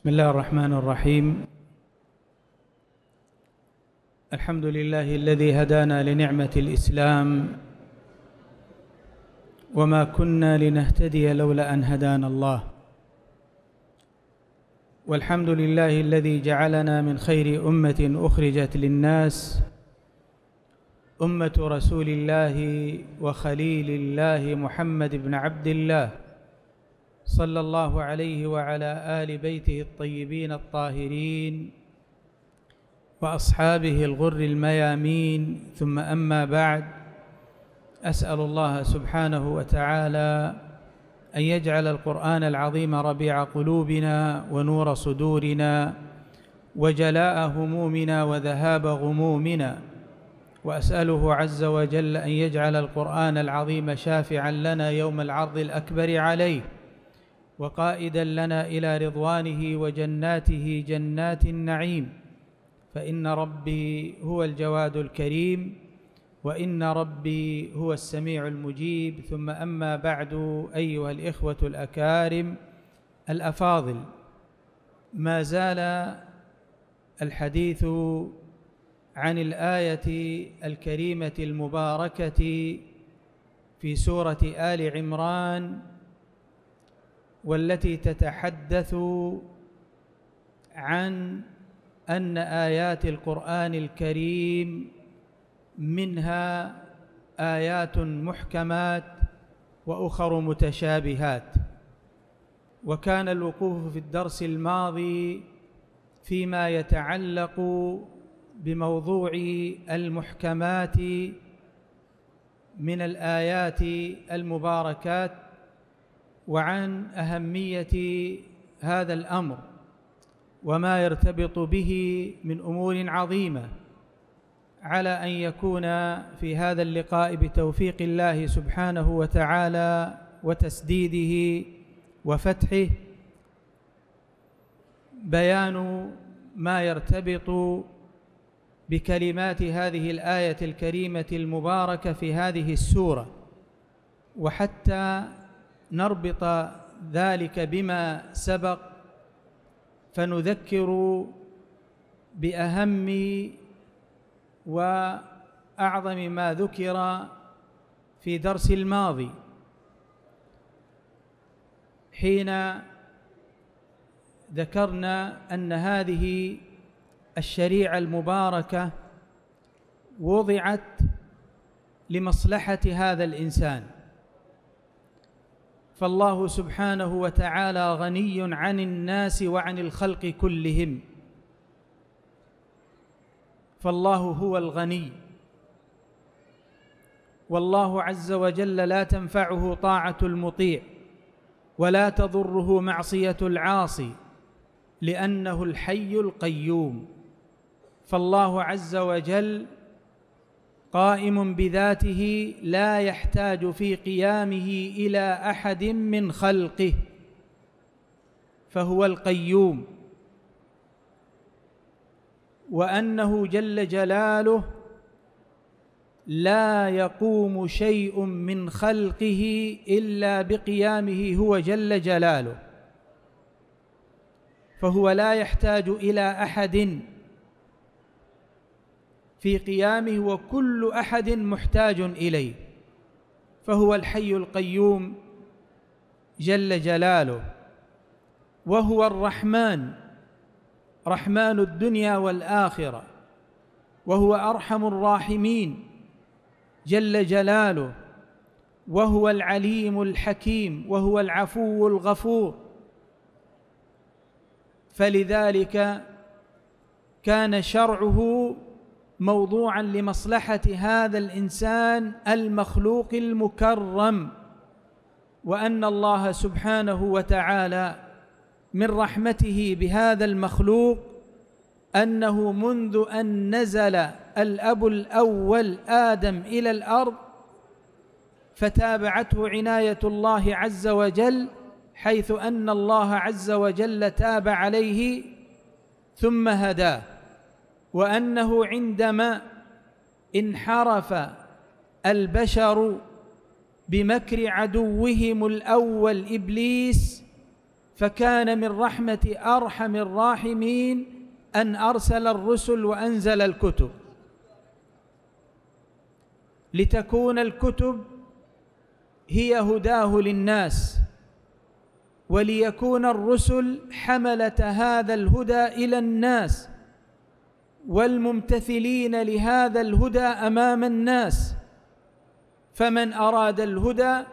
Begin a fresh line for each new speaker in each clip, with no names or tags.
بسم الله الرحمن الرحيم الحمد لله الذي هدانا لنعمة الإسلام وما كنا لنهتدي لولا أن هدانا الله والحمد لله الذي جعلنا من خير أمة أخرجت للناس أمة رسول الله وخليل الله محمد بن عبد الله صلى الله عليه وعلى آل بيته الطيبين الطاهرين وأصحابه الغر الميامين ثم أما بعد أسأل الله سبحانه وتعالى أن يجعل القرآن العظيم ربيع قلوبنا ونور صدورنا وجلاء همومنا وذهاب غمومنا وأسأله عز وجل أن يجعل القرآن العظيم شافعا لنا يوم العرض الأكبر عليه وقائدا لنا إلى رضوانه وجناته جنات النعيم فإن ربي هو الجواد الكريم وإن ربي هو السميع المجيب ثم أما بعد أيها الإخوة الأكارم الأفاضل ما زال الحديث عن الآية الكريمة المباركة في سورة آل عمران والتي تتحدث عن أن آيات القرآن الكريم منها آيات محكمات وأخر متشابهات وكان الوقوف في الدرس الماضي فيما يتعلق بموضوع المحكمات من الآيات المباركات وعن أهمية هذا الأمر وما يرتبط به من أمور عظيمة على أن يكون في هذا اللقاء بتوفيق الله سبحانه وتعالى وتسديده وفتحه بيان ما يرتبط بكلمات هذه الآية الكريمة المباركة في هذه السورة وحتى نربط ذلك بما سبق فنذكر باهم واعظم ما ذكر في درس الماضي حين ذكرنا ان هذه الشريعه المباركه وضعت لمصلحه هذا الانسان فالله سبحانه وتعالى غني عن الناس وعن الخلق كلهم فالله هو الغني والله عز وجل لا تنفعه طاعة المطيع ولا تضره معصية العاصي لأنه الحي القيوم فالله عز وجل قائم بذاته لا يحتاج في قيامه إلى أحد من خلقه فهو القيوم وأنه جل جلاله لا يقوم شيء من خلقه إلا بقيامه هو جل جلاله فهو لا يحتاج إلى أحد في قيامه وكل أحد محتاج إليه فهو الحي القيوم جل جلاله وهو الرحمن رحمن الدنيا والآخرة وهو أرحم الراحمين جل جلاله وهو العليم الحكيم وهو العفو الغفور فلذلك كان شرعه موضوعا لمصلحة هذا الإنسان المخلوق المكرم وأن الله سبحانه وتعالى من رحمته بهذا المخلوق أنه منذ أن نزل الأب الأول آدم إلى الأرض فتابعته عناية الله عز وجل حيث أن الله عز وجل تاب عليه ثم هداه وأنه عندما انحرف البشر بمكر عدوهم الأول إبليس فكان من رحمة أرحم الراحمين أن أرسل الرسل وأنزل الكتب لتكون الكتب هي هداه للناس وليكون الرسل حملة هذا الهدى إلى الناس والممتثلين لهذا الهدى امام الناس فمن اراد الهدى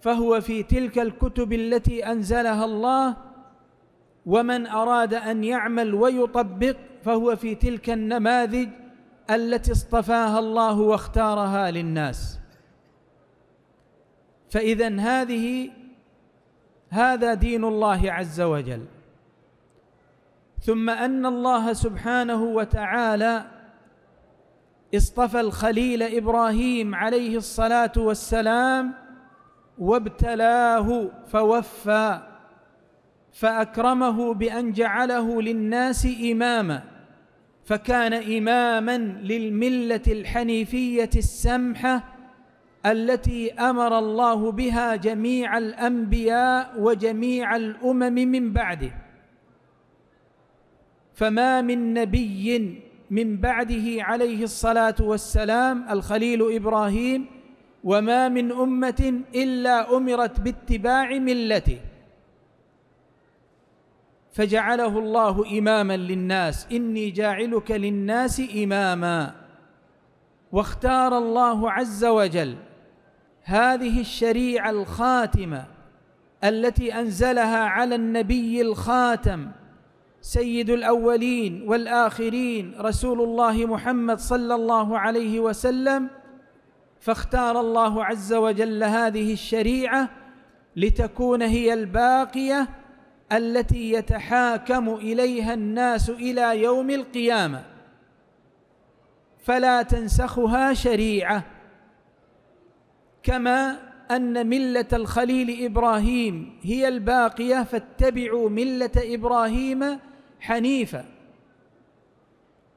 فهو في تلك الكتب التي انزلها الله ومن اراد ان يعمل ويطبق فهو في تلك النماذج التي اصطفاها الله واختارها للناس فاذا هذه هذا دين الله عز وجل ثم أن الله سبحانه وتعالى اصطفى الخليل إبراهيم عليه الصلاة والسلام وابتلاه فوفى فأكرمه بأن جعله للناس إماما فكان إماما للملة الحنيفية السمحة التي أمر الله بها جميع الأنبياء وجميع الأمم من بعده فما من نبي من بعده عليه الصلاة والسلام الخليل إبراهيم وما من أمة إلا أمرت باتباع ملته فجعله الله إماما للناس إني جاعلك للناس إماما واختار الله عز وجل هذه الشريعة الخاتمة التي أنزلها على النبي الخاتم سيد الاولين والاخرين رسول الله محمد صلى الله عليه وسلم فاختار الله عز وجل هذه الشريعه لتكون هي الباقيه التي يتحاكم اليها الناس الى يوم القيامه فلا تنسخها شريعه كما ان مله الخليل ابراهيم هي الباقيه فاتبعوا مله ابراهيم حنيفا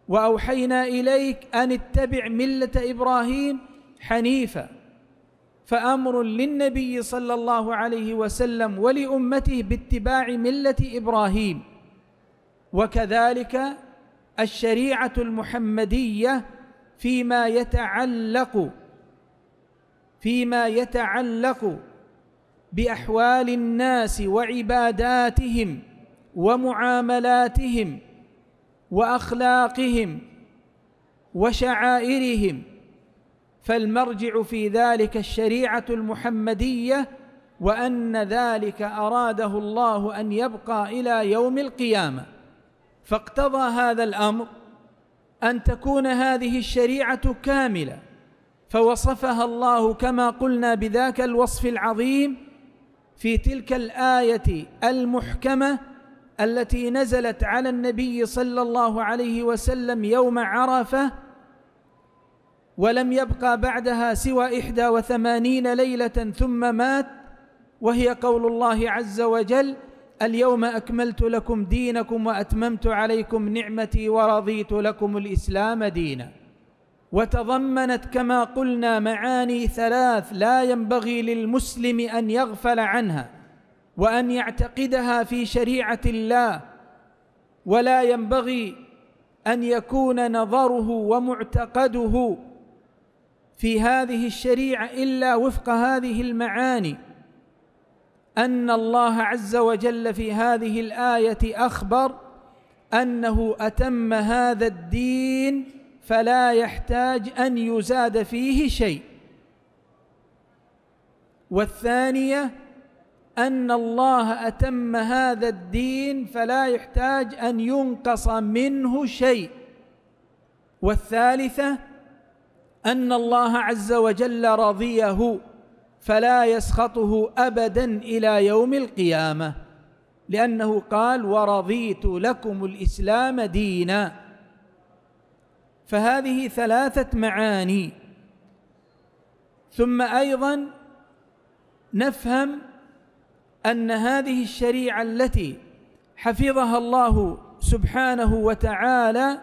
واوحينا اليك ان اتبع مله ابراهيم حنيفا فامر للنبي صلى الله عليه وسلم ولامته باتباع مله ابراهيم وكذلك الشريعه المحمديه فيما يتعلق فيما يتعلق باحوال الناس وعباداتهم ومعاملاتهم واخلاقهم وشعائرهم فالمرجع في ذلك الشريعه المحمديه وان ذلك اراده الله ان يبقى الى يوم القيامه فاقتضى هذا الامر ان تكون هذه الشريعه كامله فوصفها الله كما قلنا بذاك الوصف العظيم في تلك الايه المحكمه التي نزلت على النبي صلى الله عليه وسلم يوم عرفة ولم يبقى بعدها سوى إحدى وثمانين ليلة ثم مات وهي قول الله عز وجل اليوم أكملت لكم دينكم وأتممت عليكم نعمتي ورضيت لكم الإسلام دينا وتضمنت كما قلنا معاني ثلاث لا ينبغي للمسلم أن يغفل عنها وان يعتقدها في شريعه الله ولا ينبغي ان يكون نظره ومعتقده في هذه الشريعه الا وفق هذه المعاني ان الله عز وجل في هذه الايه اخبر انه اتم هذا الدين فلا يحتاج ان يزاد فيه شيء والثانيه أن الله أتم هذا الدين فلا يحتاج أن ينقص منه شيء والثالثة أن الله عز وجل رضيه فلا يسخطه أبدا إلى يوم القيامة لأنه قال ورضيت لكم الإسلام دينا فهذه ثلاثة معاني ثم أيضا نفهم أن هذه الشريعة التي حفظها الله سبحانه وتعالى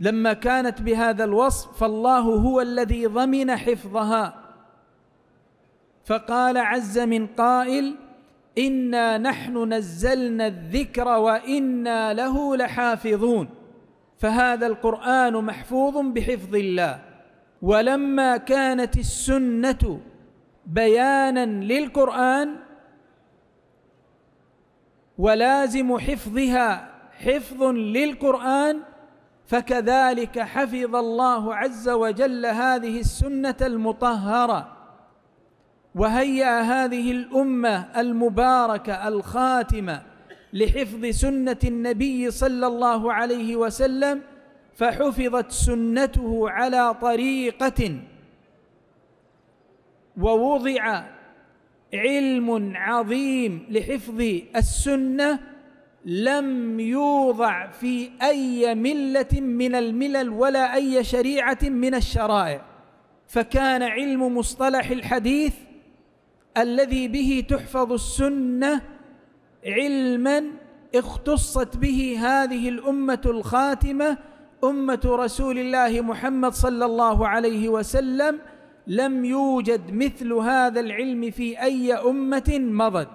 لما كانت بهذا الوصف فالله هو الذي ضمن حفظها فقال عز من قائل انا نحن نزلنا الذكر وانا له لحافظون فهذا القران محفوظ بحفظ الله ولما كانت السنه بيانا للقران ولازم حفظها حفظ للقرآن فكذلك حفظ الله عز وجل هذه السنة المطهرة وهيأ هذه الأمة المباركة الخاتمة لحفظ سنة النبي صلى الله عليه وسلم فحفظت سنته على طريقة ووضع علم عظيم لحفظ السنه لم يوضع في اي مله من الملل ولا اي شريعه من الشرائع فكان علم مصطلح الحديث الذي به تحفظ السنه علما اختصت به هذه الامه الخاتمه امه رسول الله محمد صلى الله عليه وسلم لم يوجد مثل هذا العلم في أي أمة مضت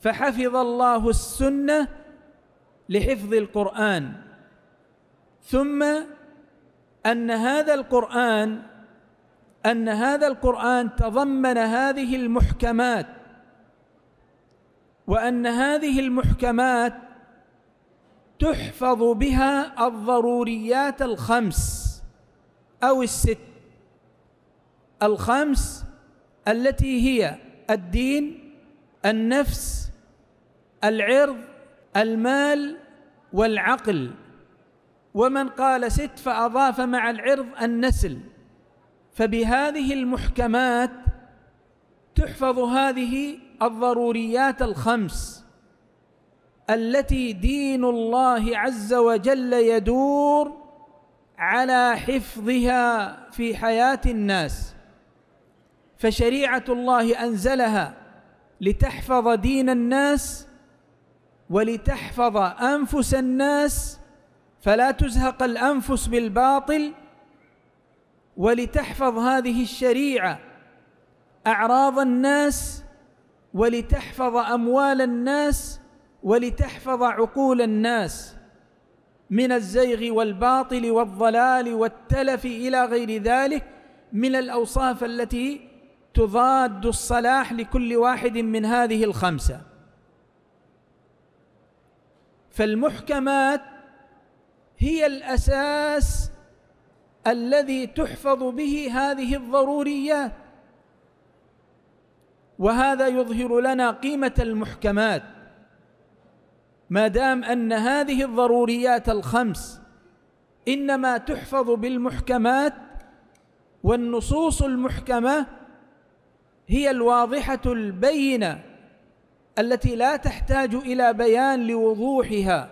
فحفظ الله السنة لحفظ القرآن ثم أن هذا القرآن أن هذا القرآن تضمن هذه المحكمات وأن هذه المحكمات تحفظ بها الضروريات الخمس أو الست الخمس التي هي الدين النفس العرض المال والعقل ومن قال ست فأضاف مع العرض النسل فبهذه المحكمات تحفظ هذه الضروريات الخمس التي دين الله عز وجل يدور على حفظها في حياة الناس فشريعة الله أنزلها لتحفظ دين الناس ولتحفظ أنفس الناس فلا تزهق الأنفس بالباطل ولتحفظ هذه الشريعة أعراض الناس ولتحفظ أموال الناس ولتحفظ عقول الناس من الزيغ والباطل والضلال والتلف إلى غير ذلك من الأوصاف التي تضاد الصلاح لكل واحد من هذه الخمسة فالمحكمات هي الأساس الذي تحفظ به هذه الضروريات وهذا يظهر لنا قيمة المحكمات ما دام ان هذه الضروريات الخمس انما تحفظ بالمحكمات والنصوص المحكمه هي الواضحه البينه التي لا تحتاج الى بيان لوضوحها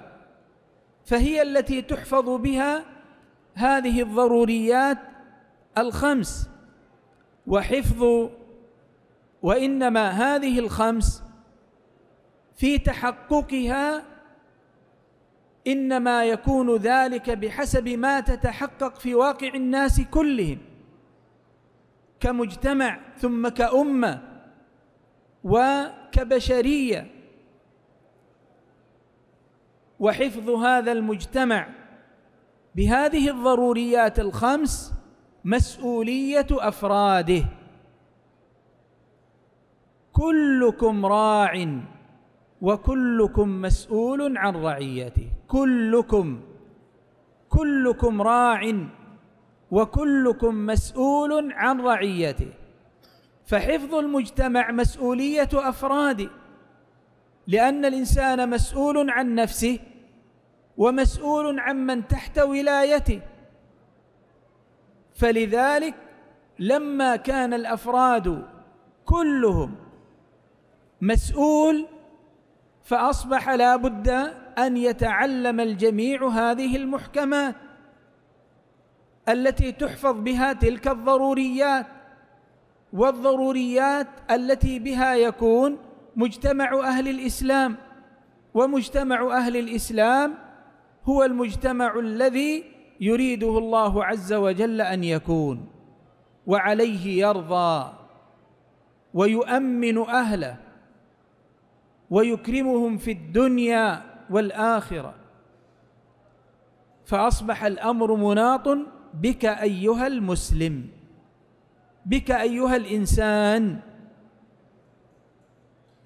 فهي التي تحفظ بها هذه الضروريات الخمس وحفظ وانما هذه الخمس في تحققها إنما يكون ذلك بحسب ما تتحقق في واقع الناس كلهم كمجتمع ثم كأمة وكبشرية وحفظ هذا المجتمع بهذه الضروريات الخمس مسؤولية أفراده كلكم راعٍ وكلكم مسؤول عن رعيته كلكم كلكم راع وكلكم مسؤول عن رعيته فحفظ المجتمع مسؤولية أفراده لأن الإنسان مسؤول عن نفسه ومسؤول عمن تحت ولايته فلذلك لما كان الأفراد كلهم مسؤول فأصبح لا بد أن يتعلم الجميع هذه المحكمات التي تحفظ بها تلك الضروريات والضروريات التي بها يكون مجتمع أهل الإسلام ومجتمع أهل الإسلام هو المجتمع الذي يريده الله عز وجل أن يكون وعليه يرضى ويؤمن أهله ويكرمهم في الدنيا والآخرة فأصبح الأمر مناط بك أيها المسلم بك أيها الإنسان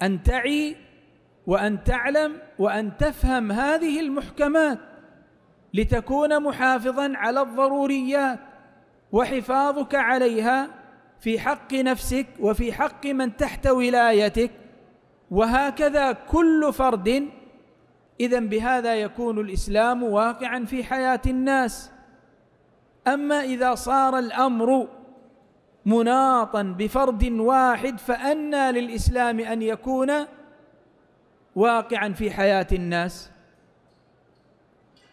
أن تعي وأن تعلم وأن تفهم هذه المحكمات لتكون محافظا على الضروريات وحفاظك عليها في حق نفسك وفي حق من تحت ولايتك وهكذا كل فرد اذا بهذا يكون الاسلام واقعا في حياه الناس اما اذا صار الامر مناطا بفرد واحد فانى للاسلام ان يكون واقعا في حياه الناس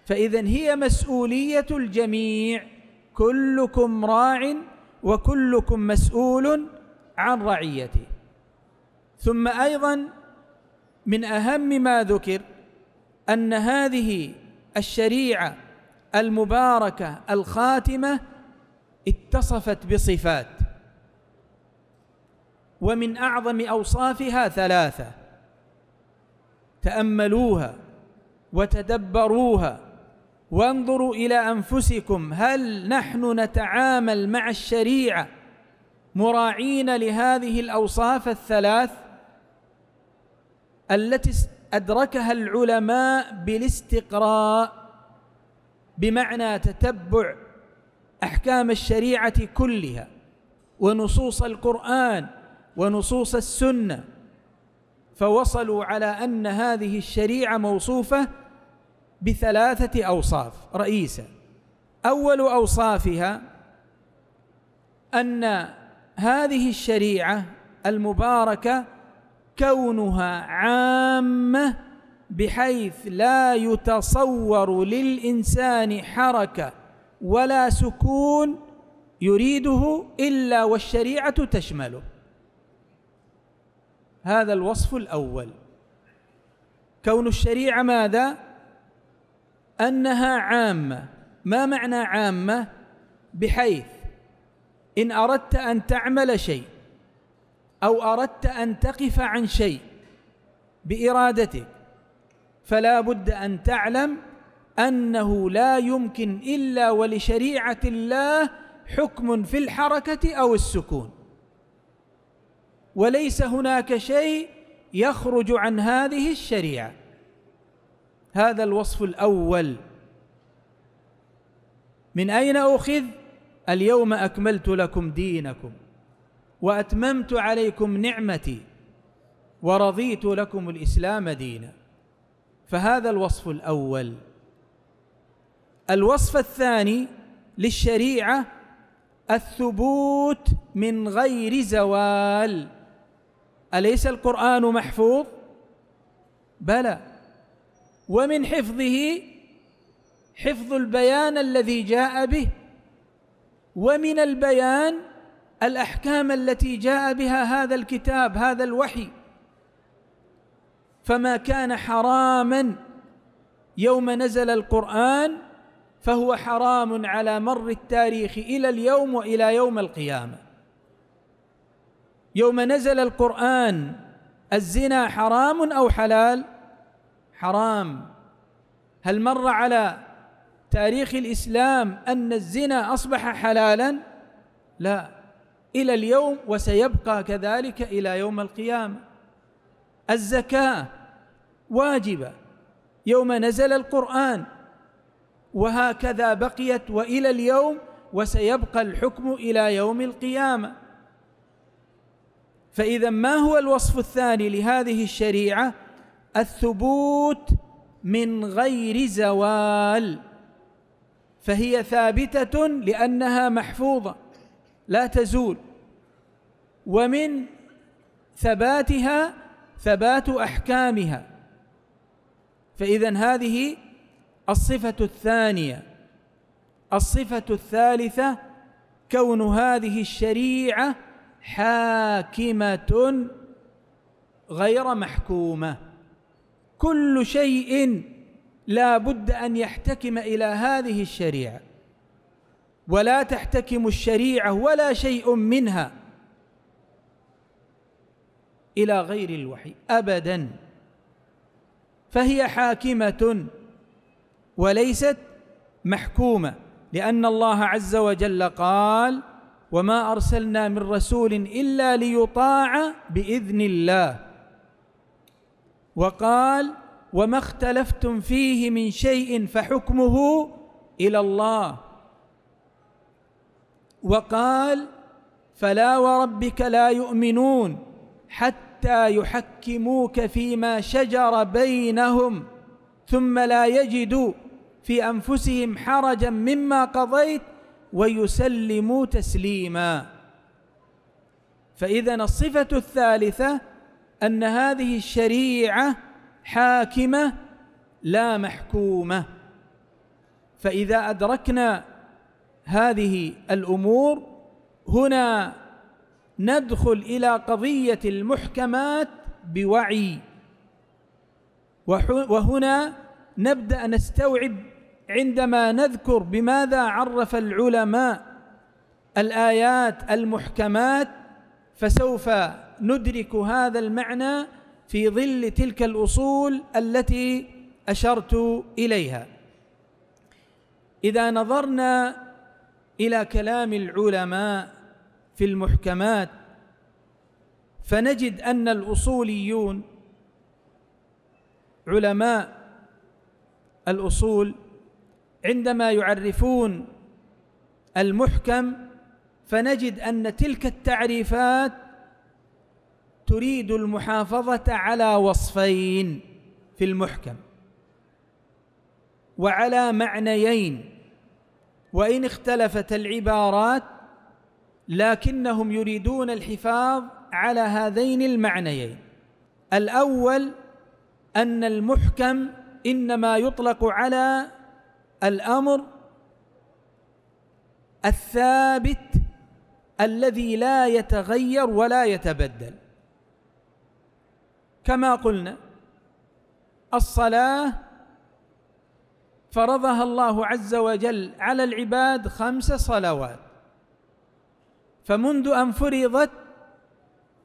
فاذا هي مسؤوليه الجميع كلكم راع وكلكم مسؤول عن رعيته ثم ايضا من اهم ما ذكر ان هذه الشريعه المباركه الخاتمه اتصفت بصفات ومن اعظم اوصافها ثلاثه تاملوها وتدبروها وانظروا الى انفسكم هل نحن نتعامل مع الشريعه مراعين لهذه الاوصاف الثلاث التي أدركها العلماء بالاستقراء بمعنى تتبع أحكام الشريعة كلها ونصوص القرآن ونصوص السنة فوصلوا على أن هذه الشريعة موصوفة بثلاثة أوصاف رئيسة أول أوصافها أن هذه الشريعة المباركة كونها عامه بحيث لا يتصور للانسان حركه ولا سكون يريده الا والشريعه تشمله هذا الوصف الاول كون الشريعه ماذا انها عامه ما معنى عامه بحيث ان اردت ان تعمل شيء أو أردت أن تقف عن شيء بإرادتك فلا بد أن تعلم أنه لا يمكن إلا ولشريعة الله حكم في الحركة أو السكون وليس هناك شيء يخرج عن هذه الشريعة هذا الوصف الأول من أين أخذ؟ اليوم أكملت لكم دينكم وأتممت عليكم نعمتي ورضيت لكم الإسلام دينا فهذا الوصف الأول الوصف الثاني للشريعة الثبوت من غير زوال أليس القرآن محفوظ؟ بلى ومن حفظه حفظ البيان الذي جاء به ومن البيان الاحكام التي جاء بها هذا الكتاب هذا الوحي فما كان حراما يوم نزل القران فهو حرام على مر التاريخ الى اليوم والى يوم القيامه يوم نزل القران الزنا حرام او حلال حرام هل مر على تاريخ الاسلام ان الزنا اصبح حلالا لا الى اليوم وسيبقى كذلك الى يوم القيامه الزكاه واجبه يوم نزل القران وهكذا بقيت والى اليوم وسيبقى الحكم الى يوم القيامه فاذا ما هو الوصف الثاني لهذه الشريعه الثبوت من غير زوال فهي ثابته لانها محفوظه لا تزول ومن ثباتها ثبات احكامها فاذا هذه الصفه الثانيه الصفه الثالثه كون هذه الشريعه حاكمه غير محكومه كل شيء لا بد ان يحتكم الى هذه الشريعه ولا تحتكم الشريعة ولا شيء منها إلى غير الوحي أبدا فهي حاكمة وليست محكومة لأن الله عز وجل قال وما أرسلنا من رسول إلا ليطاع بإذن الله وقال وما اختلفتم فيه من شيء فحكمه إلى الله وقال فلا وربك لا يؤمنون حتى يحكموك فيما شجر بينهم ثم لا يجدوا في انفسهم حرجا مما قضيت ويسلموا تسليما فاذا الصفه الثالثه ان هذه الشريعه حاكمه لا محكومه فاذا ادركنا هذه الامور هنا ندخل الى قضيه المحكمات بوعي وهنا نبدا نستوعب عندما نذكر بماذا عرف العلماء الايات المحكمات فسوف ندرك هذا المعنى في ظل تلك الاصول التي اشرت اليها اذا نظرنا إلى كلام العلماء في المحكمات فنجد أن الأصوليون علماء الأصول عندما يعرفون المحكم فنجد أن تلك التعريفات تريد المحافظة على وصفين في المحكم وعلى معنيين وإن اختلفت العبارات لكنهم يريدون الحفاظ على هذين المعنيين الأول أن المحكم إنما يطلق على الأمر الثابت الذي لا يتغير ولا يتبدل كما قلنا الصلاة فرضها الله عز وجل على العباد خمس صلوات فمنذ أن فرضت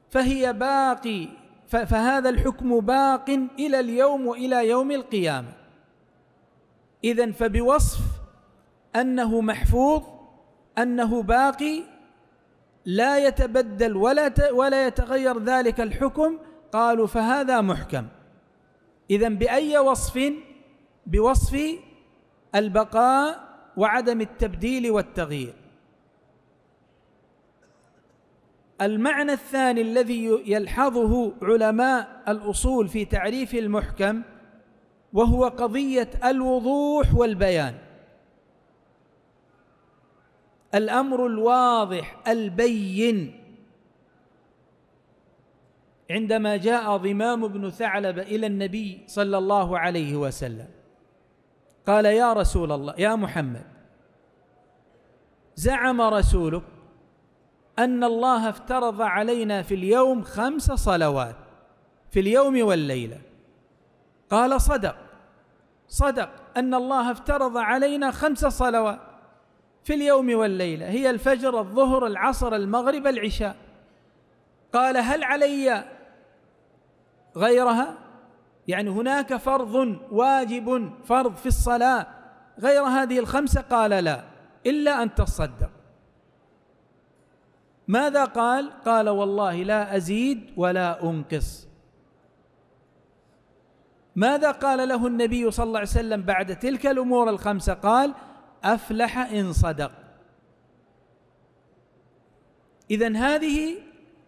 فهي باقي فهذا الحكم باق إلى اليوم وإلى يوم القيامة إذا فبوصف أنه محفوظ أنه باقي لا يتبدل ولا ولا يتغير ذلك الحكم قالوا فهذا محكم إذا بأي وصف بوصف البقاء وعدم التبديل والتغيير المعنى الثاني الذي يلحظه علماء الأصول في تعريف المحكم وهو قضية الوضوح والبيان الأمر الواضح البين عندما جاء ضمام بن ثعلب إلى النبي صلى الله عليه وسلم قال يا رسول الله يا محمد زعم رسولك أن الله افترض علينا في اليوم خمس صلوات في اليوم والليلة قال صدق صدق أن الله افترض علينا خمس صلوات في اليوم والليلة هي الفجر الظهر العصر المغرب العشاء قال هل علي غيرها يعني هناك فرض واجب فرض في الصلاة غير هذه الخمسة قال لا إلا أن تصدق ماذا قال؟ قال والله لا أزيد ولا أنقص ماذا قال له النبي صلى الله عليه وسلم بعد تلك الأمور الخمسة قال أفلح إن صدق إذا هذه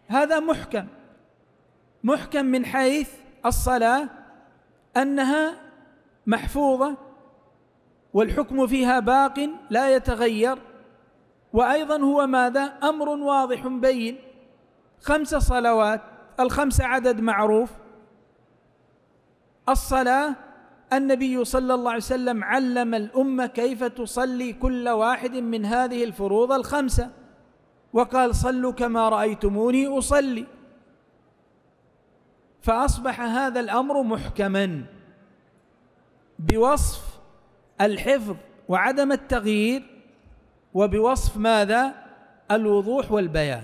هذا محكم محكم من حيث الصلاة أنها محفوظة والحكم فيها باق لا يتغير وأيضا هو ماذا أمر واضح بين خمس صلوات الخمس عدد معروف الصلاة النبي صلى الله عليه وسلم علم الأمة كيف تصلي كل واحد من هذه الفروض الخمسة وقال صلوا كما رأيتموني أصلي فأصبح هذا الأمر محكما بوصف الحفظ وعدم التغيير وبوصف ماذا الوضوح والبيان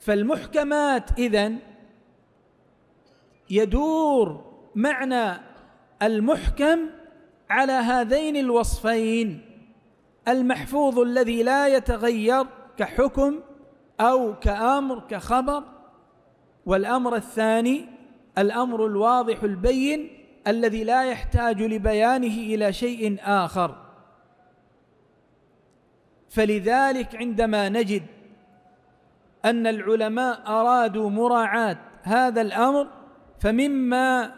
فالمحكمات إذن يدور معنى المحكم على هذين الوصفين المحفوظ الذي لا يتغير كحكم أو كأمر كخبر والامر الثاني الامر الواضح البين الذي لا يحتاج لبيانه الى شيء اخر فلذلك عندما نجد ان العلماء ارادوا مراعاه هذا الامر فمما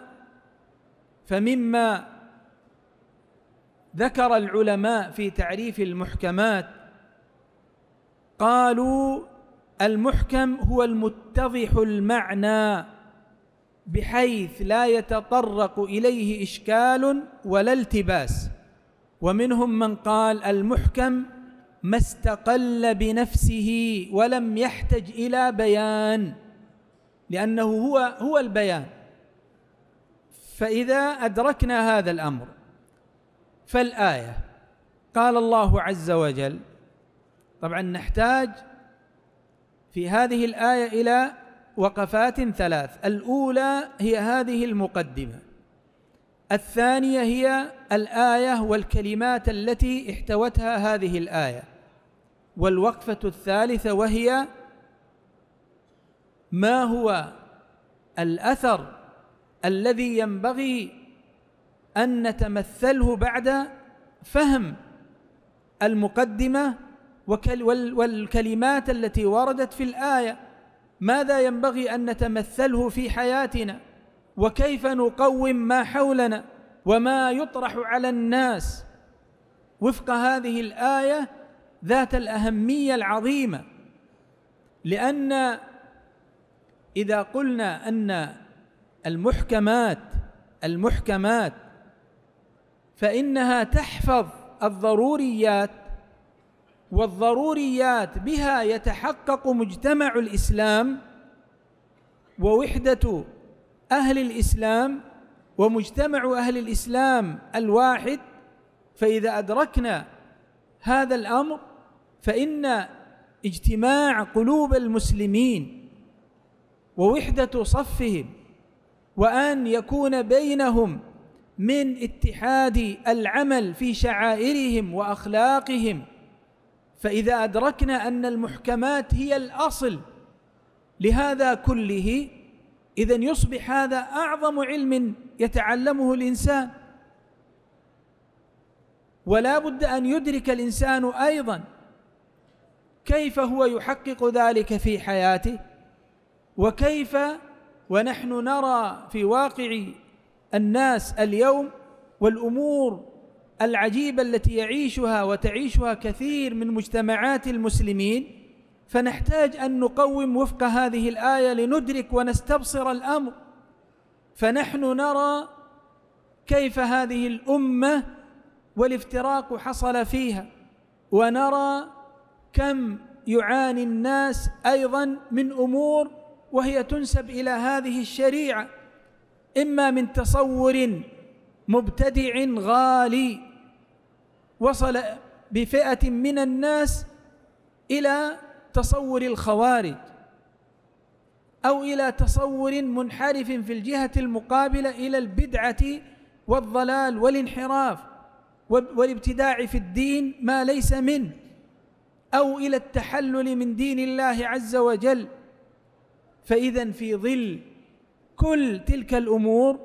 فمما ذكر العلماء في تعريف المحكمات قالوا المحكم هو المتضح المعنى بحيث لا يتطرق إليه إشكال ولا التباس ومنهم من قال المحكم ما استقل بنفسه ولم يحتج إلى بيان لأنه هو هو البيان فإذا أدركنا هذا الأمر فالآية قال الله عز وجل طبعا نحتاج في هذه الآية إلى وقفات ثلاث الأولى هي هذه المقدمة الثانية هي الآية والكلمات التي احتوتها هذه الآية والوقفة الثالثة وهي ما هو الأثر الذي ينبغي أن نتمثله بعد فهم المقدمة والكلمات التي وردت في الآية ماذا ينبغي أن نتمثله في حياتنا وكيف نقوم ما حولنا وما يطرح على الناس وفق هذه الآية ذات الأهمية العظيمة لأن إذا قلنا أن المحكمات المحكمات فإنها تحفظ الضروريات والضروريات بها يتحقق مجتمع الإسلام ووحدة أهل الإسلام ومجتمع أهل الإسلام الواحد فإذا أدركنا هذا الأمر فإن اجتماع قلوب المسلمين ووحدة صفهم وأن يكون بينهم من اتحاد العمل في شعائرهم وأخلاقهم فإذا أدركنا أن المحكمات هي الأصل لهذا كله إذا يصبح هذا أعظم علم يتعلمه الإنسان ولا بد أن يدرك الإنسان أيضا كيف هو يحقق ذلك في حياته وكيف ونحن نرى في واقع الناس اليوم والأمور العجيبة التي يعيشها وتعيشها كثير من مجتمعات المسلمين فنحتاج أن نقوم وفق هذه الآية لندرك ونستبصر الأمر فنحن نرى كيف هذه الأمة والافتراق حصل فيها ونرى كم يعاني الناس أيضا من أمور وهي تنسب إلى هذه الشريعة إما من تصور مبتدع غالي وصل بفئة من الناس إلى تصور الخوارج أو إلى تصور منحرف في الجهة المقابلة إلى البدعة والضلال والانحراف والابتداع في الدين ما ليس منه أو إلى التحلل من دين الله عز وجل فإذا في ظل كل تلك الأمور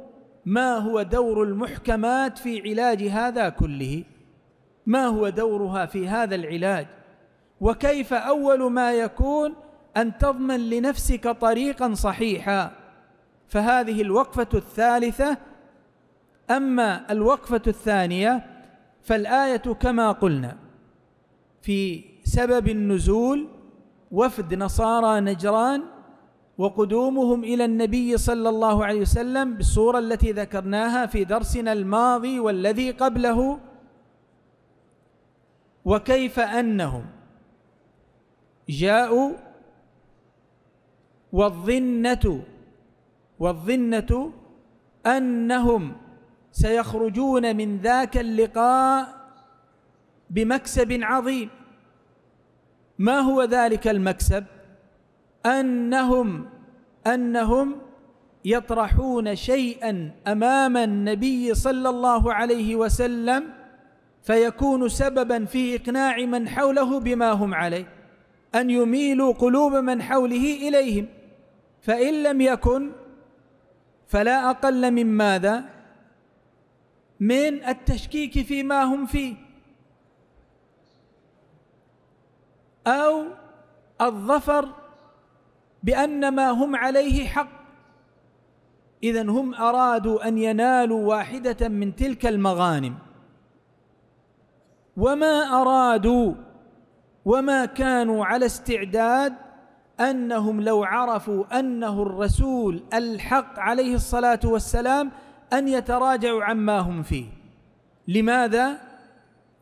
ما هو دور المحكمات في علاج هذا كله ما هو دورها في هذا العلاج وكيف أول ما يكون أن تضمن لنفسك طريقا صحيحا فهذه الوقفة الثالثة أما الوقفة الثانية فالآية كما قلنا في سبب النزول وفد نصارى نجران وقدومهم إلى النبي صلى الله عليه وسلم بالصورة التي ذكرناها في درسنا الماضي والذي قبله وكيف أنهم جاءوا والظنة والظنة أنهم سيخرجون من ذاك اللقاء بمكسب عظيم ما هو ذلك المكسب أنهم أنهم يطرحون شيئا أمام النبي صلى الله عليه وسلم فيكون سببا في إقناع من حوله بما هم عليه أن يميلوا قلوب من حوله إليهم فإن لم يكن فلا أقل من ماذا؟ من التشكيك فيما هم فيه أو الظفر بأن ما هم عليه حق إذا هم أرادوا أن ينالوا واحدة من تلك المغانم وما أرادوا وما كانوا على استعداد أنهم لو عرفوا أنه الرسول الحق عليه الصلاة والسلام أن يتراجعوا عما هم فيه لماذا؟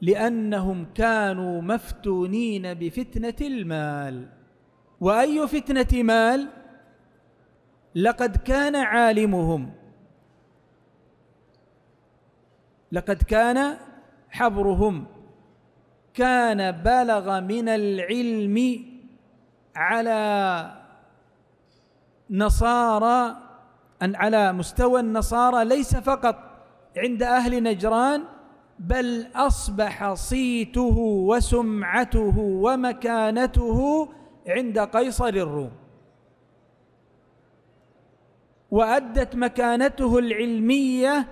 لأنهم كانوا مفتونين بفتنة المال وأي فتنة مال؟ لقد كان عالمهم لقد كان حبرهم كان بلغ من العلم على نصارى أن على مستوى النصارى ليس فقط عند أهل نجران بل أصبح صيته وسمعته ومكانته عند قيصر الروم وأدت مكانته العلمية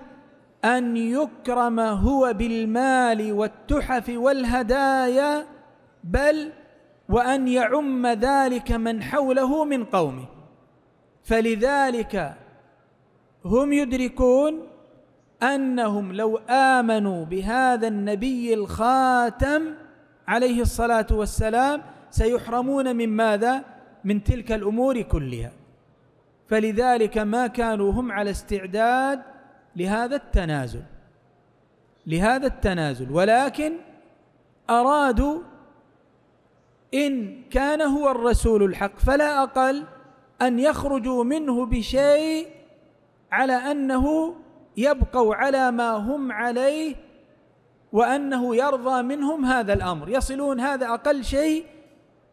أن يكرم هو بالمال والتحف والهدايا بل وأن يعم ذلك من حوله من قومه فلذلك هم يدركون أنهم لو آمنوا بهذا النبي الخاتم عليه الصلاة والسلام سيحرمون من ماذا؟ من تلك الأمور كلها فلذلك ما كانوا هم على استعداد لهذا التنازل لهذا التنازل ولكن أرادوا إن كان هو الرسول الحق فلا أقل أن يخرجوا منه بشيء على أنه يبقوا على ما هم عليه وأنه يرضى منهم هذا الأمر يصلون هذا أقل شيء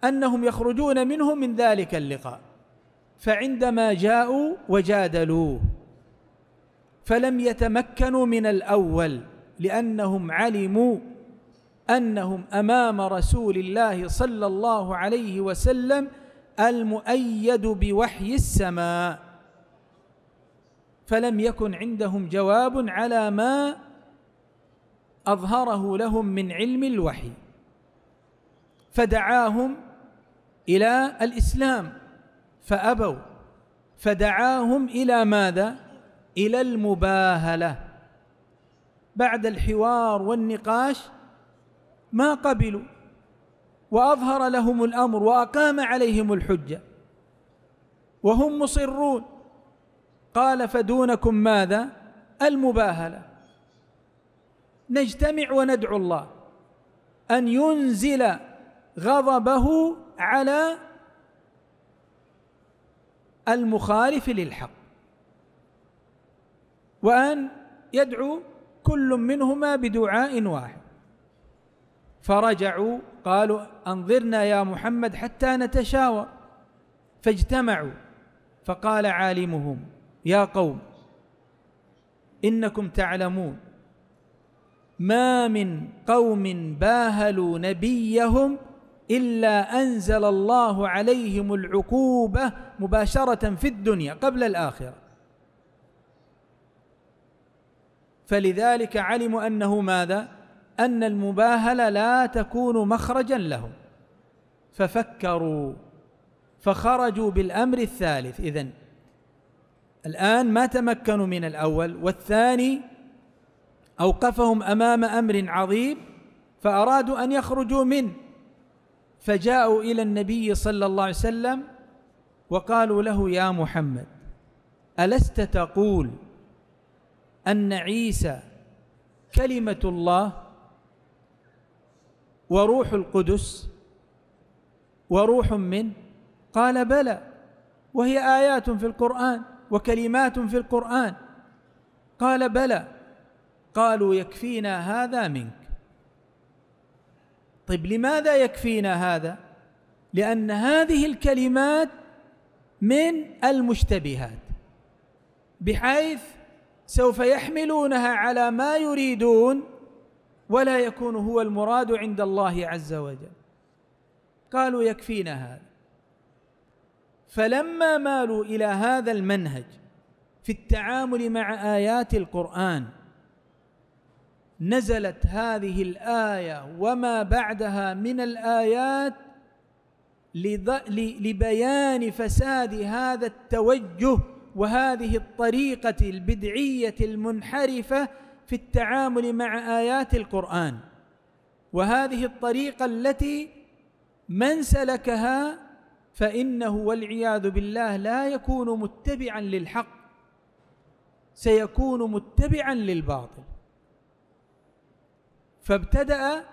أنهم يخرجون منه من ذلك اللقاء فعندما جاءوا وجادلوه فلم يتمكنوا من الأول لأنهم علموا أنهم أمام رسول الله صلى الله عليه وسلم المؤيد بوحي السماء فلم يكن عندهم جواب على ما أظهره لهم من علم الوحي فدعاهم إلى الإسلام فأبوا فدعاهم إلى ماذا؟ إلى المباهلة بعد الحوار والنقاش ما قبلوا وأظهر لهم الأمر وأقام عليهم الحجة وهم مصرون قال فدونكم ماذا المباهلة نجتمع وندعو الله أن ينزل غضبه على المخالف للحق وأن يدعو كل منهما بدعاء واحد فرجعوا قالوا أنظرنا يا محمد حتى نتشاور فاجتمعوا فقال عالمهم يا قوم إنكم تعلمون ما من قوم باهلوا نبيهم إلا أنزل الله عليهم العقوبة مباشرة في الدنيا قبل الآخرة فلذلك علموا أنه ماذا؟ أن المباهلة لا تكون مخرجا لهم ففكروا فخرجوا بالأمر الثالث إذن الآن ما تمكنوا من الأول والثاني أوقفهم أمام أمر عظيم فأرادوا أن يخرجوا منه فجاءوا إلى النبي صلى الله عليه وسلم وقالوا له يا محمد ألست تقول أن عيسى كلمة الله وروح القدس وروح من قال بلى وهي آيات في القرآن وكلمات في القرآن قال بلى قالوا يكفينا هذا منك طيب لماذا يكفينا هذا لأن هذه الكلمات من المشتبهات بحيث سوف يحملونها على ما يريدون ولا يكون هو المراد عند الله عز وجل قالوا يكفينا هذا فلما مالوا الى هذا المنهج في التعامل مع ايات القران نزلت هذه الايه وما بعدها من الايات لبيان فساد هذا التوجه وهذه الطريقة البدعية المنحرفة في التعامل مع آيات القرآن وهذه الطريقة التي من سلكها فإنه والعياذ بالله لا يكون متبعا للحق سيكون متبعا للباطل فابتدأ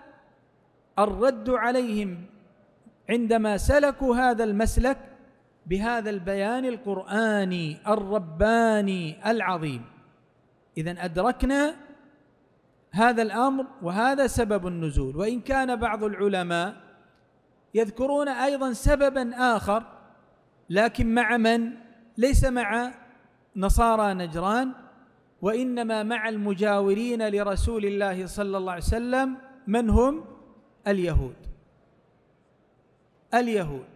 الرد عليهم عندما سلكوا هذا المسلك بهذا البيان القرآني الرباني العظيم إذا أدركنا هذا الأمر وهذا سبب النزول وإن كان بعض العلماء يذكرون أيضا سببا آخر لكن مع من؟ ليس مع نصارى نجران وإنما مع المجاورين لرسول الله صلى الله عليه وسلم من هم؟ اليهود اليهود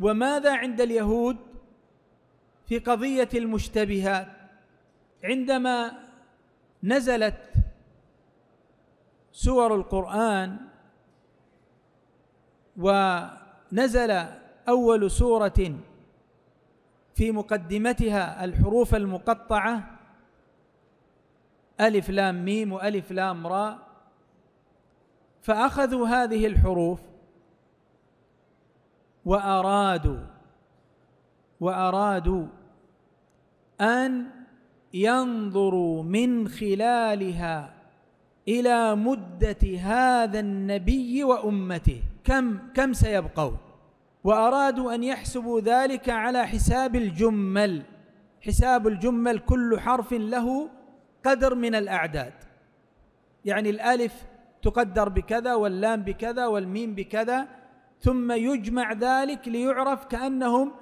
وماذا عند اليهود في قضية المشتبهات عندما نزلت سور القرآن ونزل أول سورة في مقدمتها الحروف المقطعة ألف لام ميم وألف لام راء فأخذوا هذه الحروف وأرادوا وأرادوا أن ينظروا من خلالها إلى مدة هذا النبي وأمته كم كم سيبقون وأرادوا أن يحسبوا ذلك على حساب الجمل حساب الجمل كل حرف له قدر من الأعداد يعني الألف تقدر بكذا واللام بكذا والميم بكذا ثم يجمع ذلك ليعرف كأنهم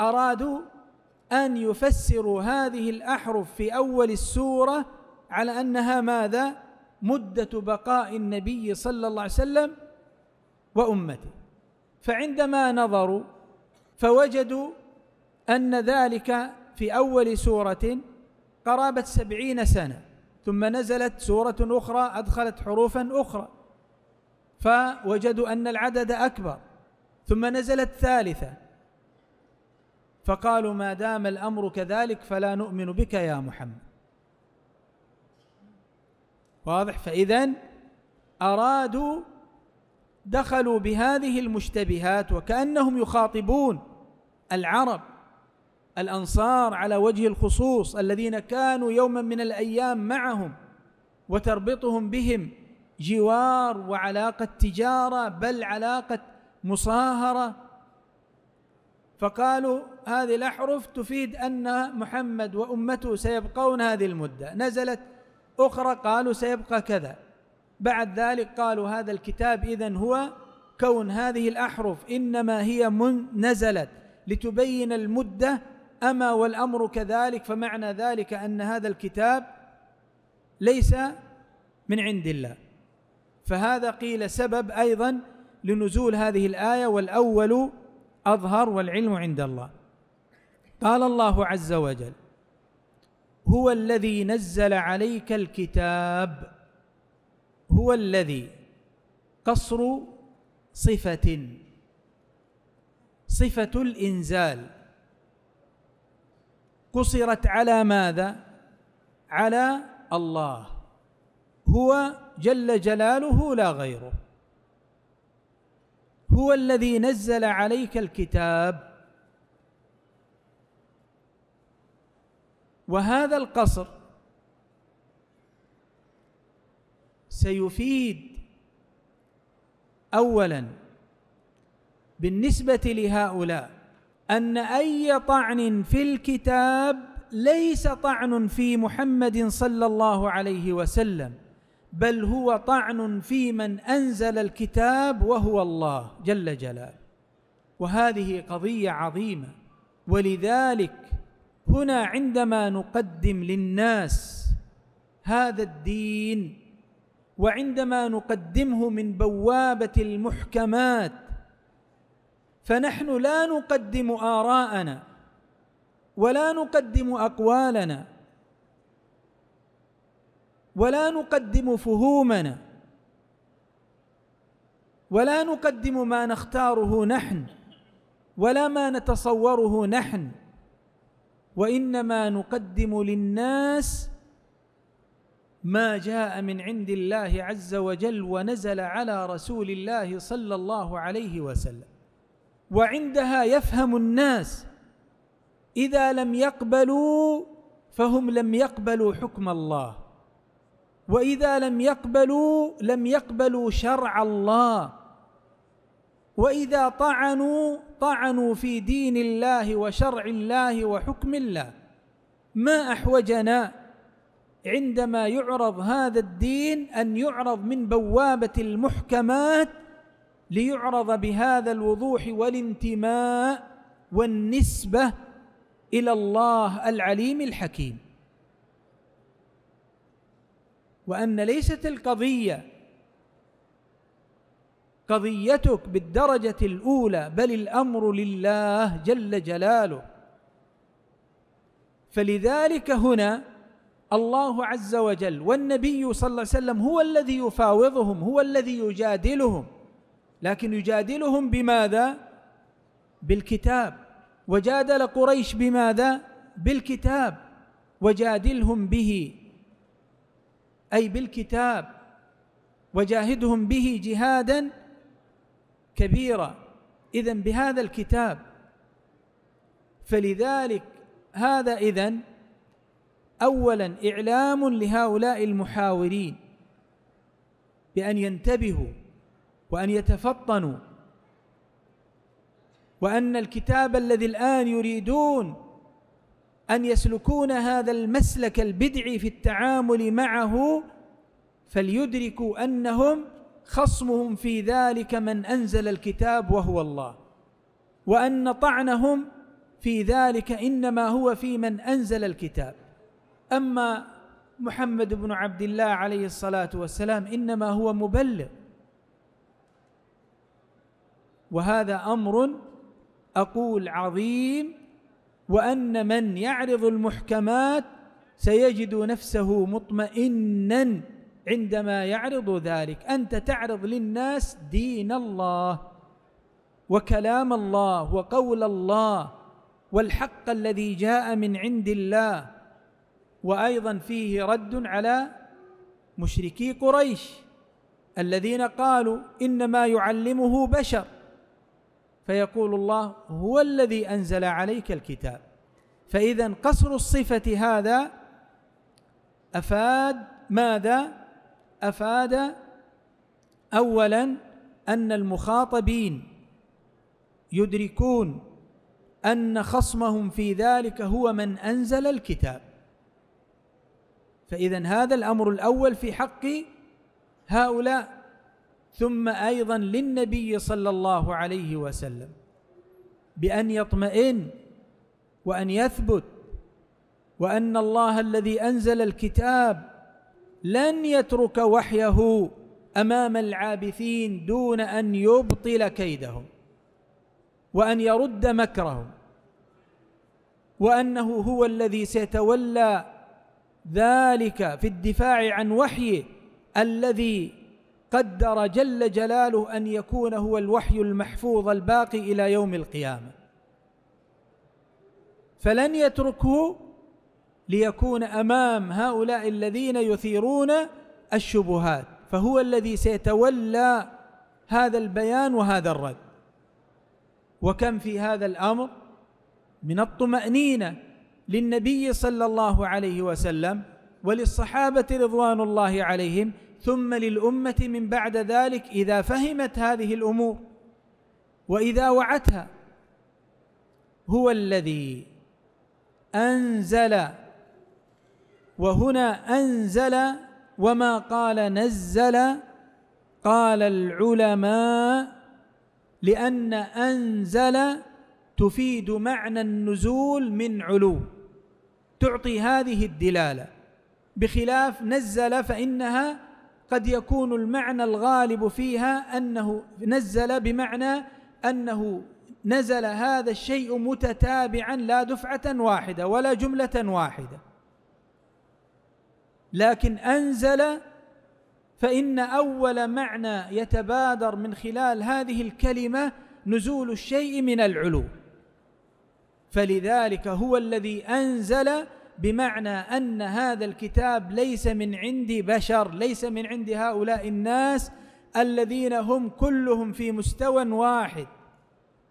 أرادوا أن يفسروا هذه الأحرف في أول السورة على أنها ماذا؟ مدة بقاء النبي صلى الله عليه وسلم وأمته فعندما نظروا فوجدوا أن ذلك في أول سورة قرابة سبعين سنة ثم نزلت سورة أخرى أدخلت حروفا أخرى فوجدوا أن العدد أكبر ثم نزلت ثالثة فقالوا ما دام الأمر كذلك فلا نؤمن بك يا محمد واضح فإذا أرادوا دخلوا بهذه المشتبهات وكأنهم يخاطبون العرب الأنصار على وجه الخصوص الذين كانوا يوما من الأيام معهم وتربطهم بهم جوار وعلاقه تجاره بل علاقه مصاهره فقالوا هذه الاحرف تفيد ان محمد وامته سيبقون هذه المده نزلت اخرى قالوا سيبقى كذا بعد ذلك قالوا هذا الكتاب اذا هو كون هذه الاحرف انما هي من نزلت لتبين المده اما والامر كذلك فمعنى ذلك ان هذا الكتاب ليس من عند الله فهذا قيل سبب أيضا لنزول هذه الآية والأول أظهر والعلم عند الله قال الله عز وجل هو الذي نزل عليك الكتاب هو الذي قصر صفة صفة الإنزال قصرت على ماذا؟ على الله هو جل جلاله لا غيره هو الذي نزل عليك الكتاب وهذا القصر سيفيد اولا بالنسبه لهؤلاء ان اي طعن في الكتاب ليس طعن في محمد صلى الله عليه وسلم بل هو طعن في من أنزل الكتاب وهو الله جل جلاله وهذه قضية عظيمة ولذلك هنا عندما نقدم للناس هذا الدين وعندما نقدمه من بوابة المحكمات فنحن لا نقدم آراءنا ولا نقدم أقوالنا ولا نقدم فهومنا ولا نقدم ما نختاره نحن ولا ما نتصوره نحن وانما نقدم للناس ما جاء من عند الله عز وجل ونزل على رسول الله صلى الله عليه وسلم وعندها يفهم الناس اذا لم يقبلوا فهم لم يقبلوا حكم الله واذا لم يقبلوا لم يقبلوا شرع الله واذا طعنوا طعنوا في دين الله وشرع الله وحكم الله ما احوجنا عندما يعرض هذا الدين ان يعرض من بوابه المحكمات ليعرض بهذا الوضوح والانتماء والنسبه الى الله العليم الحكيم وأن ليست القضية قضيتك بالدرجة الأولى بل الأمر لله جل جلاله فلذلك هنا الله عز وجل والنبي صلى الله عليه وسلم هو الذي يفاوضهم هو الذي يجادلهم لكن يجادلهم بماذا بالكتاب وجادل قريش بماذا بالكتاب وجادلهم به أي بالكتاب وجاهدهم به جهادا كبيرا إذا بهذا الكتاب فلذلك هذا إذا أولا إعلام لهؤلاء المحاورين بأن ينتبهوا وأن يتفطنوا وأن الكتاب الذي الآن يريدون أن يسلكون هذا المسلك البدعي في التعامل معه فليدركوا أنهم خصمهم في ذلك من أنزل الكتاب وهو الله وأن طعنهم في ذلك إنما هو في من أنزل الكتاب أما محمد بن عبد الله عليه الصلاة والسلام إنما هو مبلغ وهذا أمر أقول عظيم وأن من يعرض المحكمات سيجد نفسه مطمئنا عندما يعرض ذلك أنت تعرض للناس دين الله وكلام الله وقول الله والحق الذي جاء من عند الله وأيضا فيه رد على مشركي قريش الذين قالوا إنما يعلمه بشر فيقول الله هو الذي أنزل عليك الكتاب فإذا قصر الصفة هذا أفاد ماذا؟ أفاد أولا أن المخاطبين يدركون أن خصمهم في ذلك هو من أنزل الكتاب فإذا هذا الأمر الأول في حق هؤلاء ثم أيضا للنبي صلى الله عليه وسلم بأن يطمئن وأن يثبت وأن الله الذي أنزل الكتاب لن يترك وحيه أمام العابثين دون أن يبطل كيدهم وأن يرد مكرهم وأنه هو الذي سيتولى ذلك في الدفاع عن وحيه الذي قدر جل جلاله أن يكون هو الوحي المحفوظ الباقي إلى يوم القيامة فلن يتركه ليكون أمام هؤلاء الذين يثيرون الشبهات فهو الذي سيتولى هذا البيان وهذا الرد وكم في هذا الأمر من الطمأنينة للنبي صلى الله عليه وسلم وللصحابة رضوان الله عليهم ثم للأمة من بعد ذلك إذا فهمت هذه الأمور وإذا وعتها هو الذي أنزل وهنا أنزل وما قال نزل قال العلماء لأن أنزل تفيد معنى النزول من علو تعطي هذه الدلاله بخلاف نزل فإنها قد يكون المعنى الغالب فيها أنه نزل بمعنى أنه نزل هذا الشيء متتابعا لا دفعة واحدة ولا جملة واحدة لكن أنزل فإن أول معنى يتبادر من خلال هذه الكلمة نزول الشيء من العلو فلذلك هو الذي أنزل بمعنى ان هذا الكتاب ليس من عندي بشر ليس من عند هؤلاء الناس الذين هم كلهم في مستوى واحد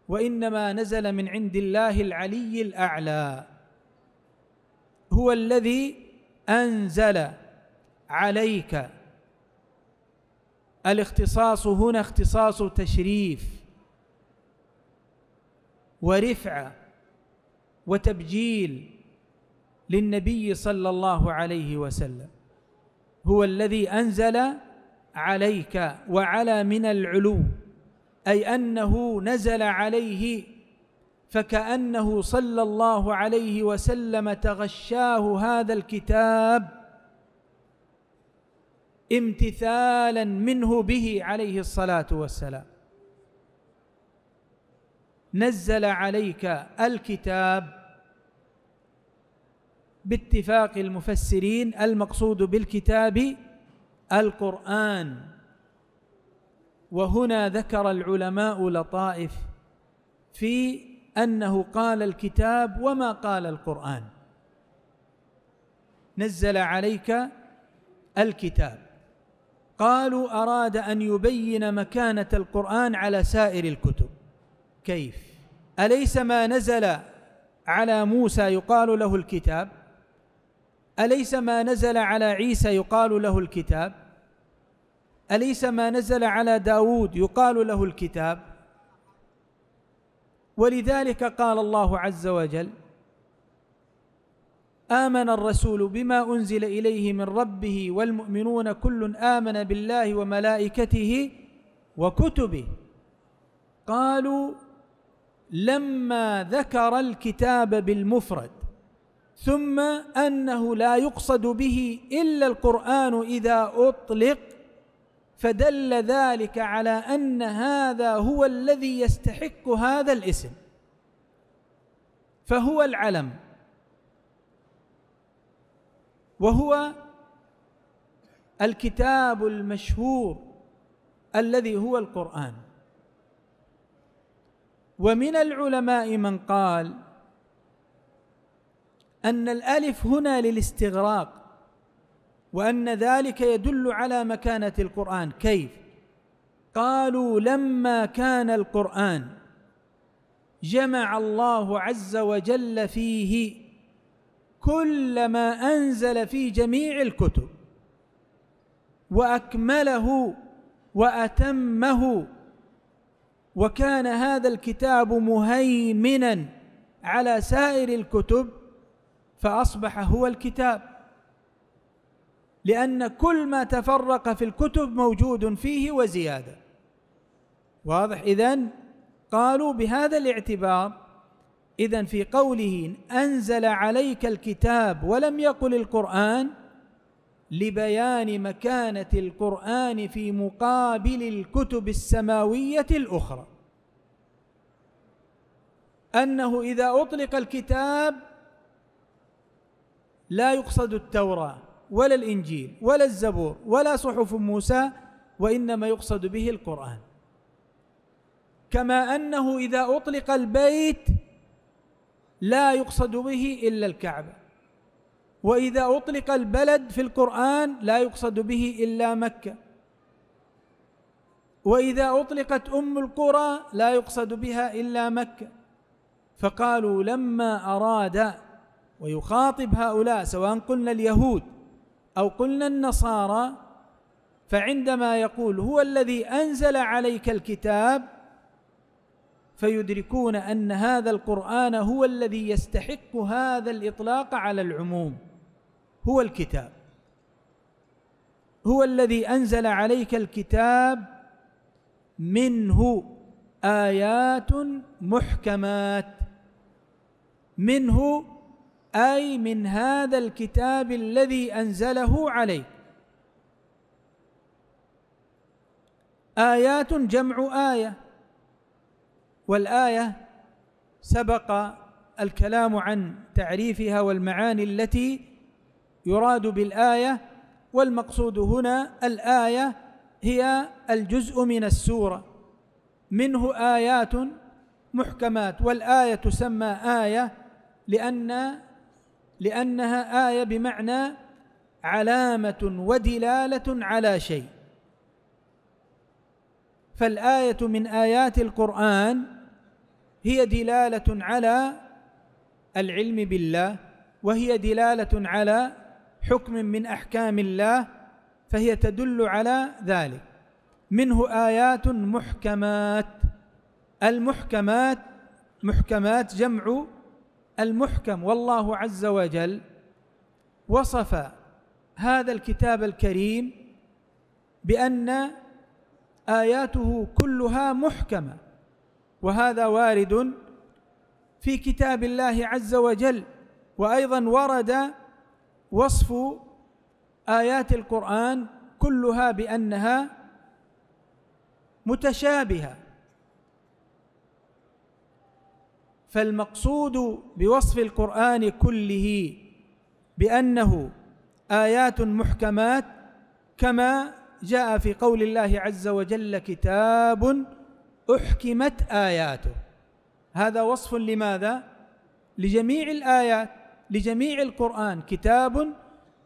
وانما نزل من عند الله العلي الاعلى هو الذي انزل عليك الاختصاص هنا اختصاص تشريف ورفعه وتبجيل للنبي صلى الله عليه وسلم هو الذي أنزل عليك وعلى من العلو أي أنه نزل عليه فكأنه صلى الله عليه وسلم تغشاه هذا الكتاب امتثالا منه به عليه الصلاة والسلام نزل عليك الكتاب باتفاق المفسرين المقصود بالكتاب القرآن وهنا ذكر العلماء لطائف في أنه قال الكتاب وما قال القرآن نزل عليك الكتاب قالوا أراد أن يبين مكانة القرآن على سائر الكتب كيف؟ أليس ما نزل على موسى يقال له الكتاب أليس ما نزل على عيسى يقال له الكتاب أليس ما نزل على داود يقال له الكتاب ولذلك قال الله عز وجل آمن الرسول بما أنزل إليه من ربه والمؤمنون كل آمن بالله وملائكته وكتبه قالوا لما ذكر الكتاب بالمفرد ثم أنه لا يقصد به إلا القرآن إذا أطلق فدل ذلك على أن هذا هو الذي يستحق هذا الاسم فهو العلم وهو الكتاب المشهور الذي هو القرآن ومن العلماء من قال أن الألف هنا للاستغراق وأن ذلك يدل على مكانة القرآن كيف؟ قالوا لما كان القرآن جمع الله عز وجل فيه كل ما أنزل في جميع الكتب وأكمله وأتمه وكان هذا الكتاب مهيمنا على سائر الكتب فأصبح هو الكتاب لأن كل ما تفرق في الكتب موجود فيه وزيادة واضح إذن قالوا بهذا الاعتبار إذا في قوله أنزل عليك الكتاب ولم يقل القرآن لبيان مكانة القرآن في مقابل الكتب السماوية الأخرى أنه إذا أطلق الكتاب لا يقصد التوراة ولا الإنجيل ولا الزبور ولا صحف موسى وإنما يقصد به القرآن كما أنه إذا أطلق البيت لا يقصد به إلا الكعبة وإذا أطلق البلد في القرآن لا يقصد به إلا مكة وإذا أطلقت أم القرى لا يقصد بها إلا مكة فقالوا لما أراد ويخاطب هؤلاء سواء قلنا اليهود أو قلنا النصارى فعندما يقول هو الذي أنزل عليك الكتاب فيدركون أن هذا القرآن هو الذي يستحق هذا الإطلاق على العموم هو الكتاب هو الذي أنزل عليك الكتاب منه آيات محكمات منه أي من هذا الكتاب الذي أنزله عليك آيات جمع آية والآية سبق الكلام عن تعريفها والمعاني التي يراد بالآية والمقصود هنا الآية هي الجزء من السورة منه آيات محكمات والآية تسمى آية لأن لأنها آية بمعنى علامة ودلالة على شيء فالآية من آيات القرآن هي دلالة على العلم بالله وهي دلالة على حكم من أحكام الله فهي تدل على ذلك منه آيات محكمات المحكمات محكمات جمع المحكم والله عز وجل وصف هذا الكتاب الكريم بأن آياته كلها محكمة وهذا وارد في كتاب الله عز وجل وأيضا ورد وصف آيات القرآن كلها بأنها متشابهة فالمقصود بوصف القرآن كله بأنه آيات محكمات كما جاء في قول الله عز وجل كتاب أحكمت آياته هذا وصف لماذا؟ لجميع الآيات لجميع القرآن كتاب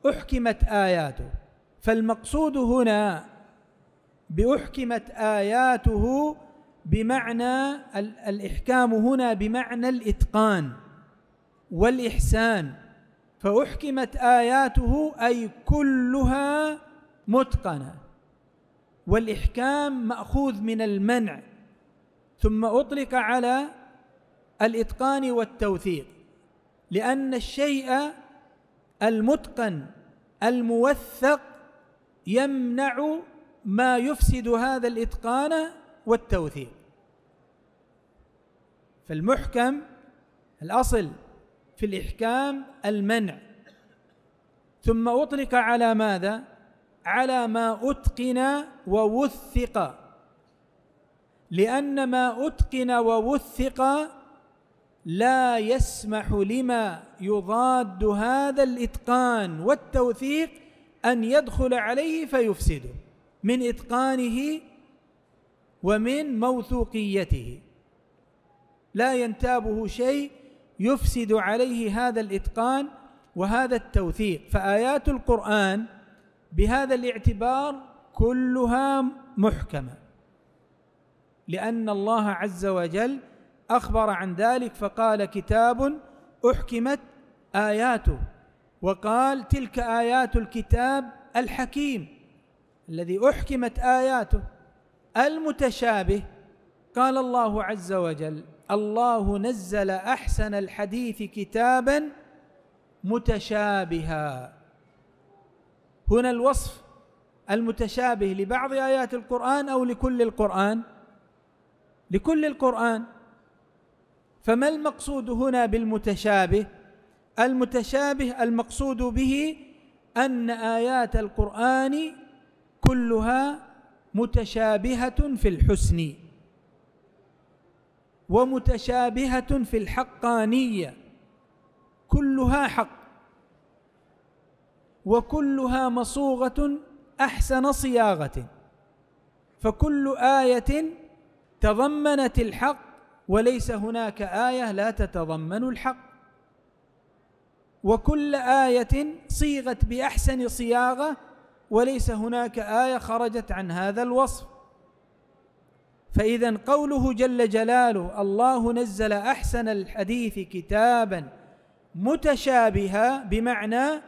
أحكمت آياته فالمقصود هنا بأحكمت آياته بمعنى الإحكام هنا بمعنى الإتقان والإحسان فأحكمت آياته أي كلها متقنة والإحكام مأخوذ من المنع ثم أطلق على الإتقان والتوثيق لأن الشيء المتقن الموثق يمنع ما يفسد هذا الإتقان والتوثيق فالمحكم الأصل في الإحكام المنع ثم أطلق على ماذا؟ على ما أتقن ووثق لأن ما أتقن ووثق لا يسمح لما يضاد هذا الإتقان والتوثيق أن يدخل عليه فيفسده من إتقانه ومن موثوقيته لا ينتابه شيء يفسد عليه هذا الاتقان وهذا التوثيق فايات القران بهذا الاعتبار كلها محكمه لان الله عز وجل اخبر عن ذلك فقال كتاب احكمت اياته وقال تلك ايات الكتاب الحكيم الذي احكمت اياته المتشابه قال الله عز وجل الله نزل احسن الحديث كتابا متشابها هنا الوصف المتشابه لبعض ايات القران او لكل القران لكل القران فما المقصود هنا بالمتشابه المتشابه المقصود به ان ايات القران كلها متشابهة في الحسن ومتشابهة في الحقانية كلها حق وكلها مصوغة أحسن صياغة فكل آية تضمنت الحق وليس هناك آية لا تتضمن الحق وكل آية صيغت بأحسن صياغة وليس هناك آية خرجت عن هذا الوصف فإذا قوله جل جلاله الله نزل أحسن الحديث كتابا متشابها بمعنى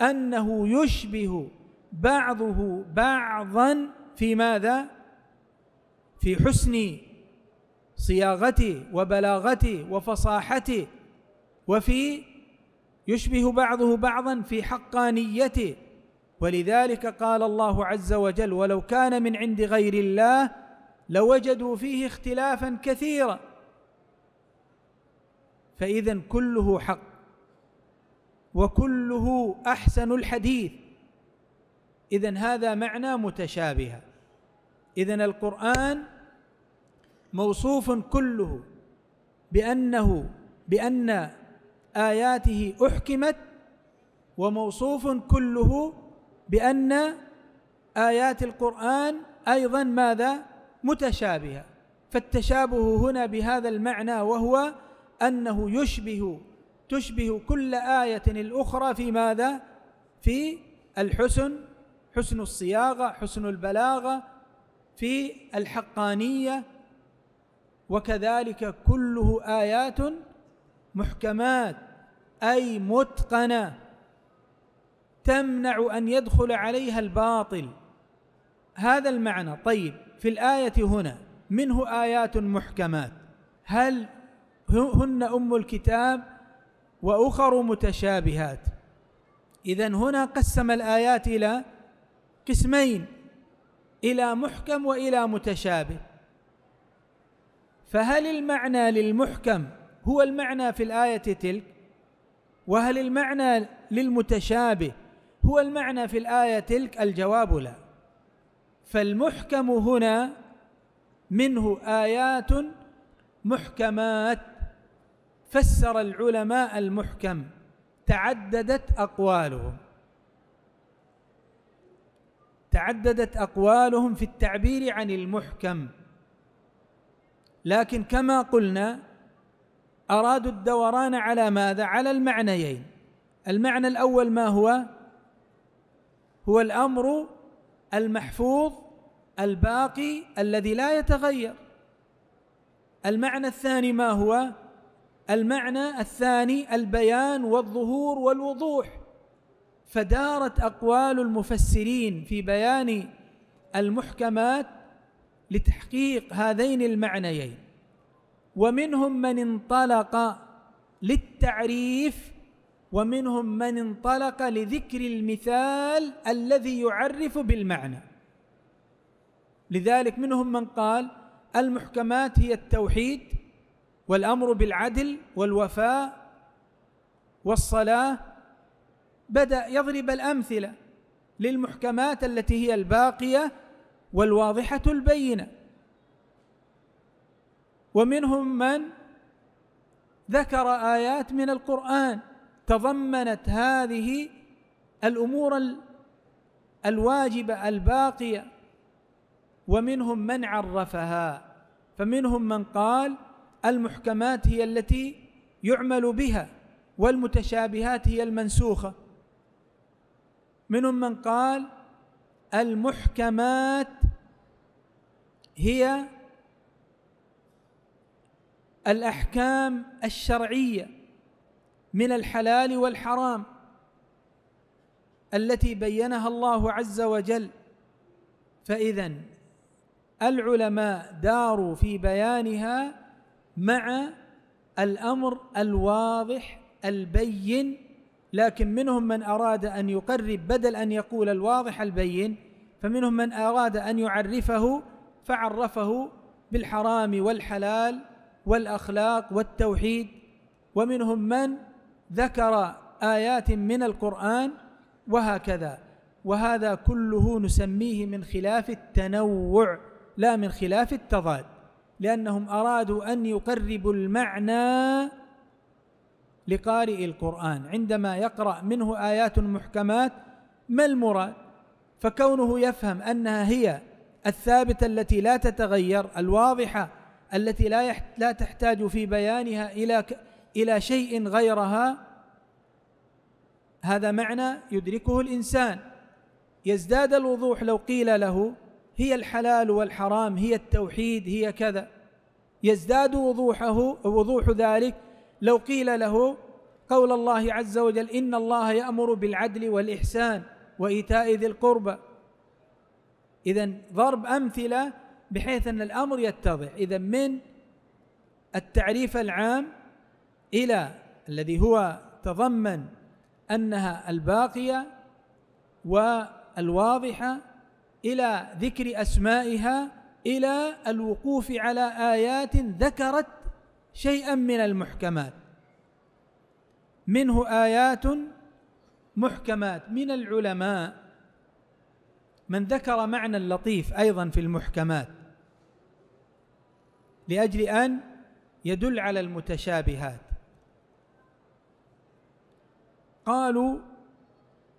أنه يشبه بعضه بعضا في ماذا؟ في حسن صياغته وبلاغته وفصاحته وفي يشبه بعضه بعضا في حقانيته ولذلك قال الله عز وجل ولو كان من عند غير الله لوجدوا فيه اختلافا كثيرا فاذا كله حق وكله احسن الحديث اذا هذا معنى متشابه اذا القران موصوف كله بانه بان اياته احكمت وموصوف كله بأن آيات القرآن أيضا ماذا؟ متشابهة فالتشابه هنا بهذا المعنى وهو أنه يشبه تشبه كل آية الأخرى في ماذا؟ في الحسن حسن الصياغة حسن البلاغة في الحقانية وكذلك كله آيات محكمات أي متقنة تمنع أن يدخل عليها الباطل هذا المعنى طيب في الآية هنا منه آيات محكمات هل هن أم الكتاب وأخر متشابهات إذا هنا قسم الآيات إلى قسمين إلى محكم وإلى متشابه فهل المعنى للمحكم هو المعنى في الآية تلك وهل المعنى للمتشابه هو المعنى في الآية تلك الجواب لا فالمحكم هنا منه آيات محكمات فسر العلماء المحكم تعددت أقوالهم تعددت أقوالهم في التعبير عن المحكم لكن كما قلنا أرادوا الدوران على ماذا؟ على المعنيين المعنى الأول ما هو؟ هو الأمر المحفوظ الباقي الذي لا يتغير المعنى الثاني ما هو المعنى الثاني البيان والظهور والوضوح فدارت أقوال المفسرين في بيان المحكمات لتحقيق هذين المعنيين ومنهم من انطلق للتعريف ومنهم من انطلق لذكر المثال الذي يعرف بالمعنى لذلك منهم من قال المحكمات هي التوحيد والأمر بالعدل والوفاء والصلاة بدأ يضرب الأمثلة للمحكمات التي هي الباقية والواضحة البينة ومنهم من ذكر آيات من القرآن تضمنت هذه الامور الواجبه الباقيه ومنهم من عرفها فمنهم من قال المحكمات هي التي يعمل بها والمتشابهات هي المنسوخه منهم من قال المحكمات هي الاحكام الشرعيه من الحلال والحرام التي بينها الله عز وجل فاذا العلماء داروا في بيانها مع الامر الواضح البين لكن منهم من اراد ان يقرب بدل ان يقول الواضح البين فمنهم من اراد ان يعرفه فعرفه بالحرام والحلال والاخلاق والتوحيد ومنهم من ذكر آيات من القرآن وهكذا وهذا كله نسميه من خلاف التنوع لا من خلاف التضاد لأنهم أرادوا أن يقربوا المعنى لقارئ القرآن عندما يقرأ منه آيات محكمات ما المراد؟ فكونه يفهم أنها هي الثابتة التي لا تتغير الواضحة التي لا لا تحتاج في بيانها إلى الى شيء غيرها هذا معنى يدركه الانسان يزداد الوضوح لو قيل له هي الحلال والحرام هي التوحيد هي كذا يزداد وضوحه وضوح ذلك لو قيل له قول الله عز وجل ان الله يامر بالعدل والاحسان وايتاء ذي القربى اذا ضرب امثله بحيث ان الامر يتضح اذا من التعريف العام إلى الذي هو تضمن أنها الباقية والواضحة إلى ذكر أسمائها إلى الوقوف على آيات ذكرت شيئا من المحكمات منه آيات محكمات من العلماء من ذكر معنى اللطيف أيضا في المحكمات لأجل أن يدل على المتشابهات قالوا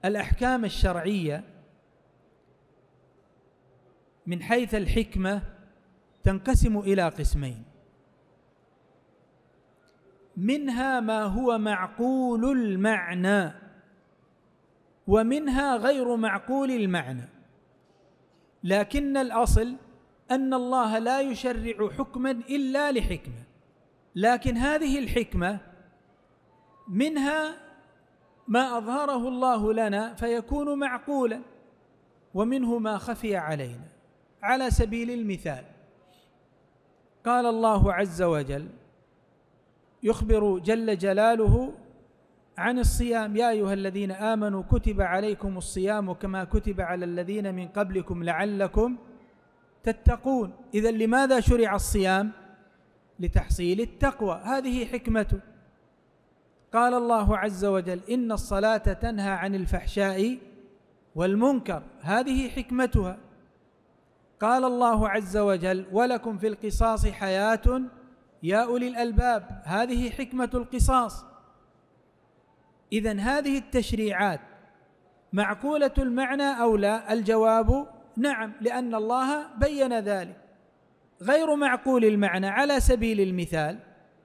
الأحكام الشرعية من حيث الحكمة تنقسم إلى قسمين منها ما هو معقول المعنى ومنها غير معقول المعنى لكن الأصل أن الله لا يشرع حكما إلا لحكمة لكن هذه الحكمة منها ما أظهره الله لنا فيكون معقولا ومنه ما خفي علينا على سبيل المثال قال الله عز وجل يخبر جل جلاله عن الصيام يا ايها الذين امنوا كتب عليكم الصيام كما كتب على الذين من قبلكم لعلكم تتقون اذا لماذا شرع الصيام لتحصيل التقوى هذه حكمته قال الله عز وجل إن الصلاة تنهى عن الفحشاء والمنكر هذه حكمتها قال الله عز وجل ولكم في القصاص حياة يا أولي الألباب هذه حكمة القصاص إذا هذه التشريعات معقولة المعنى أو لا الجواب نعم لأن الله بين ذلك غير معقول المعنى على سبيل المثال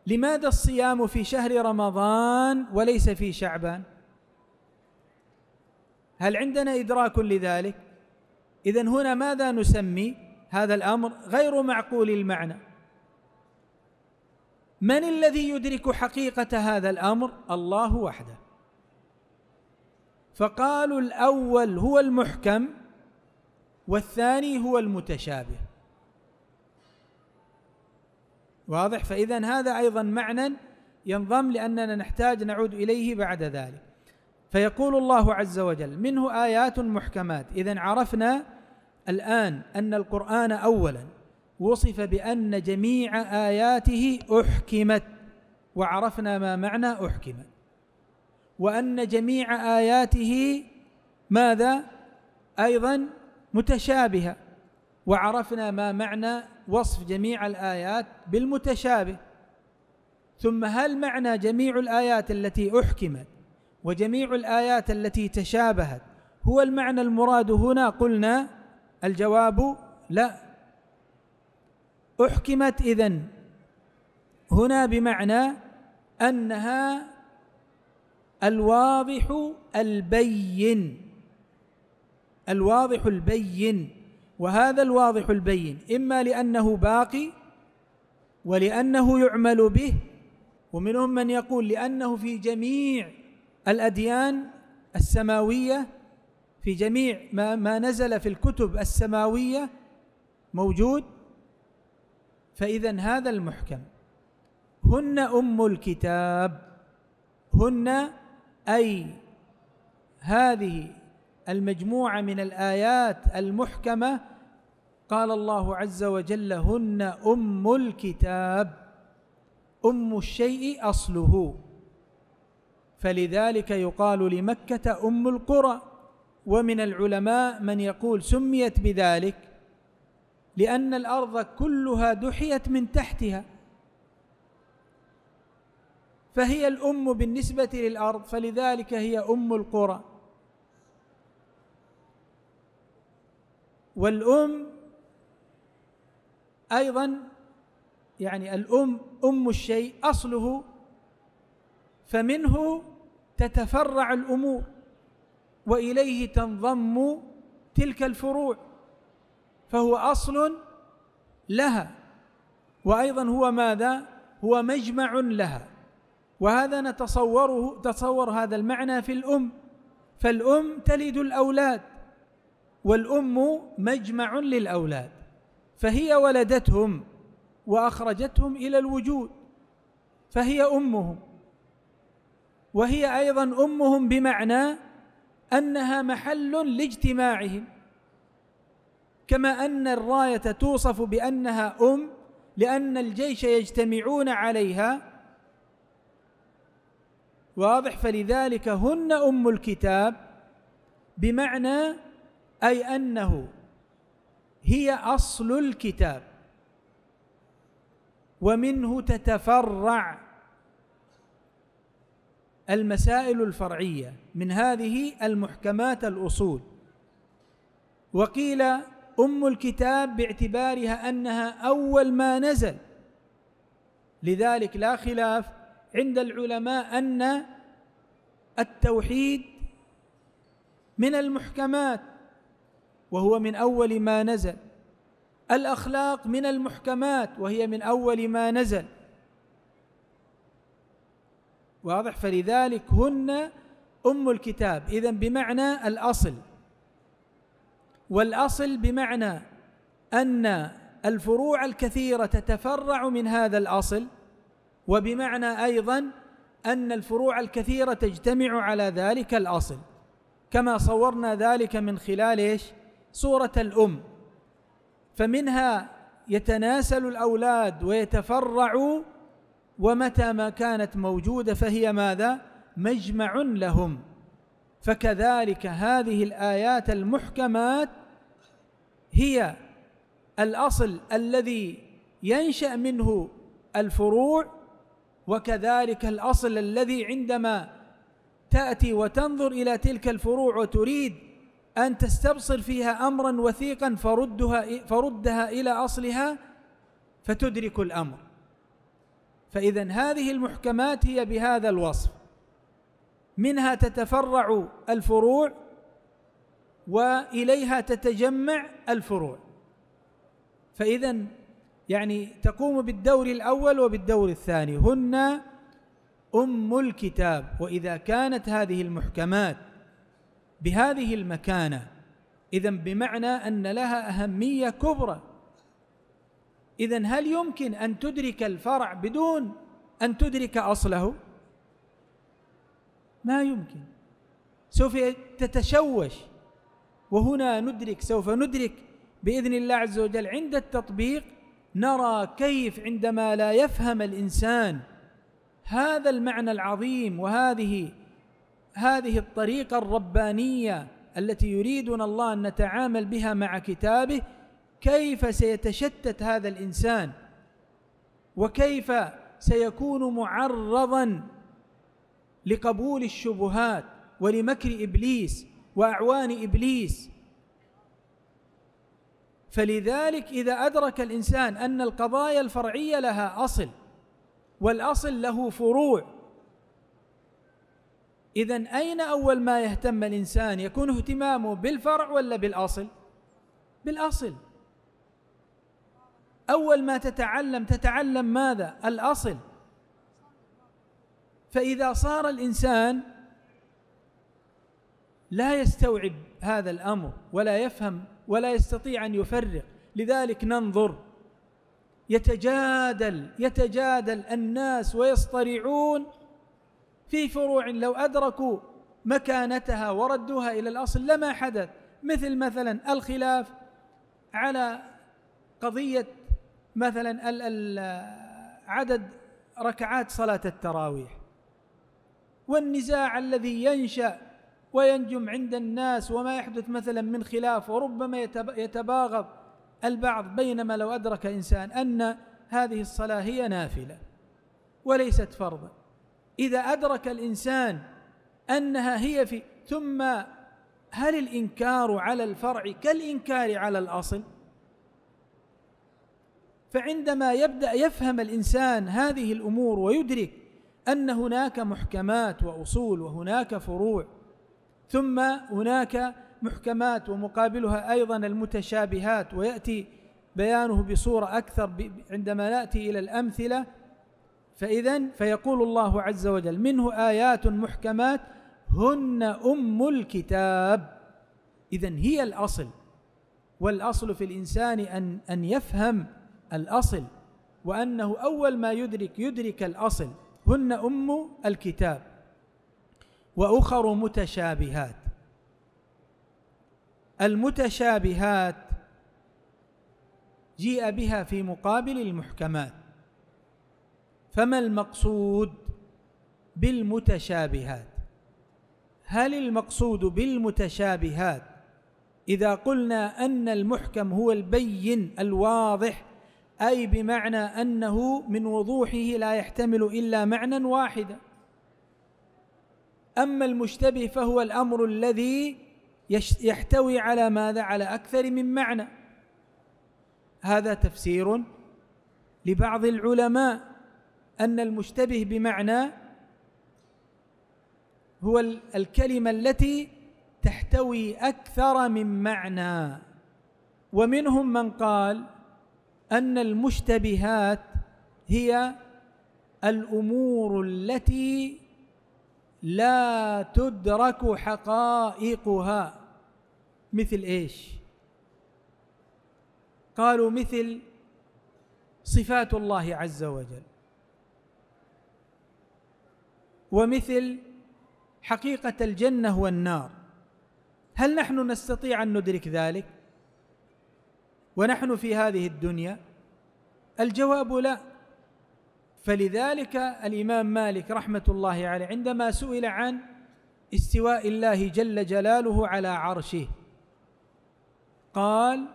لماذا الصيام في شهر رمضان وليس في شعبان هل عندنا إدراك لذلك إذا هنا ماذا نسمي هذا الأمر غير معقول المعنى من الذي يدرك حقيقة هذا الأمر الله وحده فقالوا الأول هو المحكم والثاني هو المتشابه واضح فإذا هذا أيضا معنى ينضم لأننا نحتاج نعود إليه بعد ذلك فيقول الله عز وجل منه آيات محكمات إذا عرفنا الآن أن القرآن أولا وصف بأن جميع آياته أحكمت وعرفنا ما معنى أحكمت وأن جميع آياته ماذا؟ أيضا متشابهة وعرفنا ما معنى وصف جميع الآيات بالمتشابه ثم هل معنى جميع الآيات التي أحكمت وجميع الآيات التي تشابهت هو المعنى المراد هنا قلنا الجواب لا أحكمت إذن هنا بمعنى أنها الواضح البين الواضح البين وهذا الواضح البين إما لأنه باقي ولأنه يعمل به ومنهم من يقول لأنه في جميع الأديان السماوية في جميع ما, ما نزل في الكتب السماوية موجود فإذا هذا المحكم هن أم الكتاب هن أي هذه المجموعة من الآيات المحكمة قال الله عز وجل هن أم الكتاب أم الشيء أصله فلذلك يقال لمكة أم القرى ومن العلماء من يقول سميت بذلك لأن الأرض كلها دحيت من تحتها فهي الأم بالنسبة للأرض فلذلك هي أم القرى والأم ايضا يعني الام ام الشيء اصله فمنه تتفرع الامور واليه تنضم تلك الفروع فهو اصل لها وايضا هو ماذا هو مجمع لها وهذا نتصوره تصور هذا المعنى في الام فالام تلد الاولاد والام مجمع للاولاد فهي ولدتهم واخرجتهم الى الوجود فهي امهم وهي ايضا امهم بمعنى انها محل لاجتماعهم كما ان الرايه توصف بانها ام لان الجيش يجتمعون عليها واضح فلذلك هن ام الكتاب بمعنى اي انه هي أصل الكتاب ومنه تتفرع المسائل الفرعية من هذه المحكمات الأصول وقيل أم الكتاب باعتبارها أنها أول ما نزل لذلك لا خلاف عند العلماء أن التوحيد من المحكمات وهو من أول ما نزل الأخلاق من المحكمات وهي من أول ما نزل واضح فلذلك هن أم الكتاب إذا بمعنى الأصل والأصل بمعنى أن الفروع الكثيرة تتفرع من هذا الأصل وبمعنى أيضا أن الفروع الكثيرة تجتمع على ذلك الأصل كما صورنا ذلك من خلال ايش؟ صورة الأم فمنها يتناسل الأولاد ويتفرع ومتى ما كانت موجودة فهي ماذا؟ مجمع لهم فكذلك هذه الآيات المحكمات هي الأصل الذي ينشأ منه الفروع وكذلك الأصل الذي عندما تأتي وتنظر إلى تلك الفروع وتريد أن تستبصر فيها أمرا وثيقا فردها فردها إلى أصلها فتدرك الأمر فإذا هذه المحكمات هي بهذا الوصف منها تتفرع الفروع واليها تتجمع الفروع فاذا يعني تقوم بالدور الاول وبالدور الثاني هن ام الكتاب واذا كانت هذه المحكمات بهذه المكانة إذا بمعنى أن لها أهمية كبرى إذا هل يمكن أن تدرك الفرع بدون أن تدرك أصله؟ ما يمكن سوف تتشوش وهنا ندرك سوف ندرك باذن الله عز وجل عند التطبيق نرى كيف عندما لا يفهم الانسان هذا المعنى العظيم وهذه هذه الطريقة الربانية التي يريدنا الله أن نتعامل بها مع كتابه كيف سيتشتت هذا الإنسان وكيف سيكون معرضا لقبول الشبهات ولمكر إبليس وأعوان إبليس فلذلك إذا أدرك الإنسان أن القضايا الفرعية لها أصل والأصل له فروع إذا أين أول ما يهتم الإنسان يكون اهتمامه بالفرع ولا بالأصل؟ بالأصل أول ما تتعلم تتعلم ماذا؟ الأصل فإذا صار الإنسان لا يستوعب هذا الأمر ولا يفهم ولا يستطيع أن يفرق لذلك ننظر يتجادل يتجادل الناس ويصطرعون في فروع لو أدركوا مكانتها وردوها إلى الأصل لما حدث مثل مثلا الخلاف على قضية مثلا عدد ركعات صلاة التراويح والنزاع الذي ينشأ وينجم عند الناس وما يحدث مثلا من خلاف وربما يتباغض البعض بينما لو أدرك إنسان أن هذه الصلاة هي نافلة وليست فرضا إذا أدرك الإنسان أنها هي في ثم هل الإنكار على الفرع كالإنكار على الأصل؟ فعندما يبدأ يفهم الإنسان هذه الأمور ويدرك أن هناك محكمات وأصول وهناك فروع ثم هناك محكمات ومقابلها أيضا المتشابهات ويأتي بيانه بصورة أكثر عندما نأتي إلى الأمثلة فإذا فيقول الله عز وجل منه آيات محكمات هن أم الكتاب إذا هي الأصل والأصل في الإنسان أن أن يفهم الأصل وأنه أول ما يدرك يدرك الأصل هن أم الكتاب وأخر متشابهات المتشابهات جيء بها في مقابل المحكمات فما المقصود بالمتشابهات هل المقصود بالمتشابهات إذا قلنا أن المحكم هو البين الواضح أي بمعنى أنه من وضوحه لا يحتمل إلا معنى واحدا أما المشتبه فهو الأمر الذي يحتوي على ماذا؟ على أكثر من معنى هذا تفسير لبعض العلماء أن المشتبه بمعنى هو الكلمة التي تحتوي أكثر من معنى ومنهم من قال أن المشتبهات هي الأمور التي لا تدرك حقائقها مثل إيش قالوا مثل صفات الله عز وجل ومثل حقيقة الجنة والنار هل نحن نستطيع أن ندرك ذلك؟ ونحن في هذه الدنيا؟ الجواب لا فلذلك الإمام مالك رحمة الله عليه عندما سئل عن استواء الله جل جلاله على عرشه قال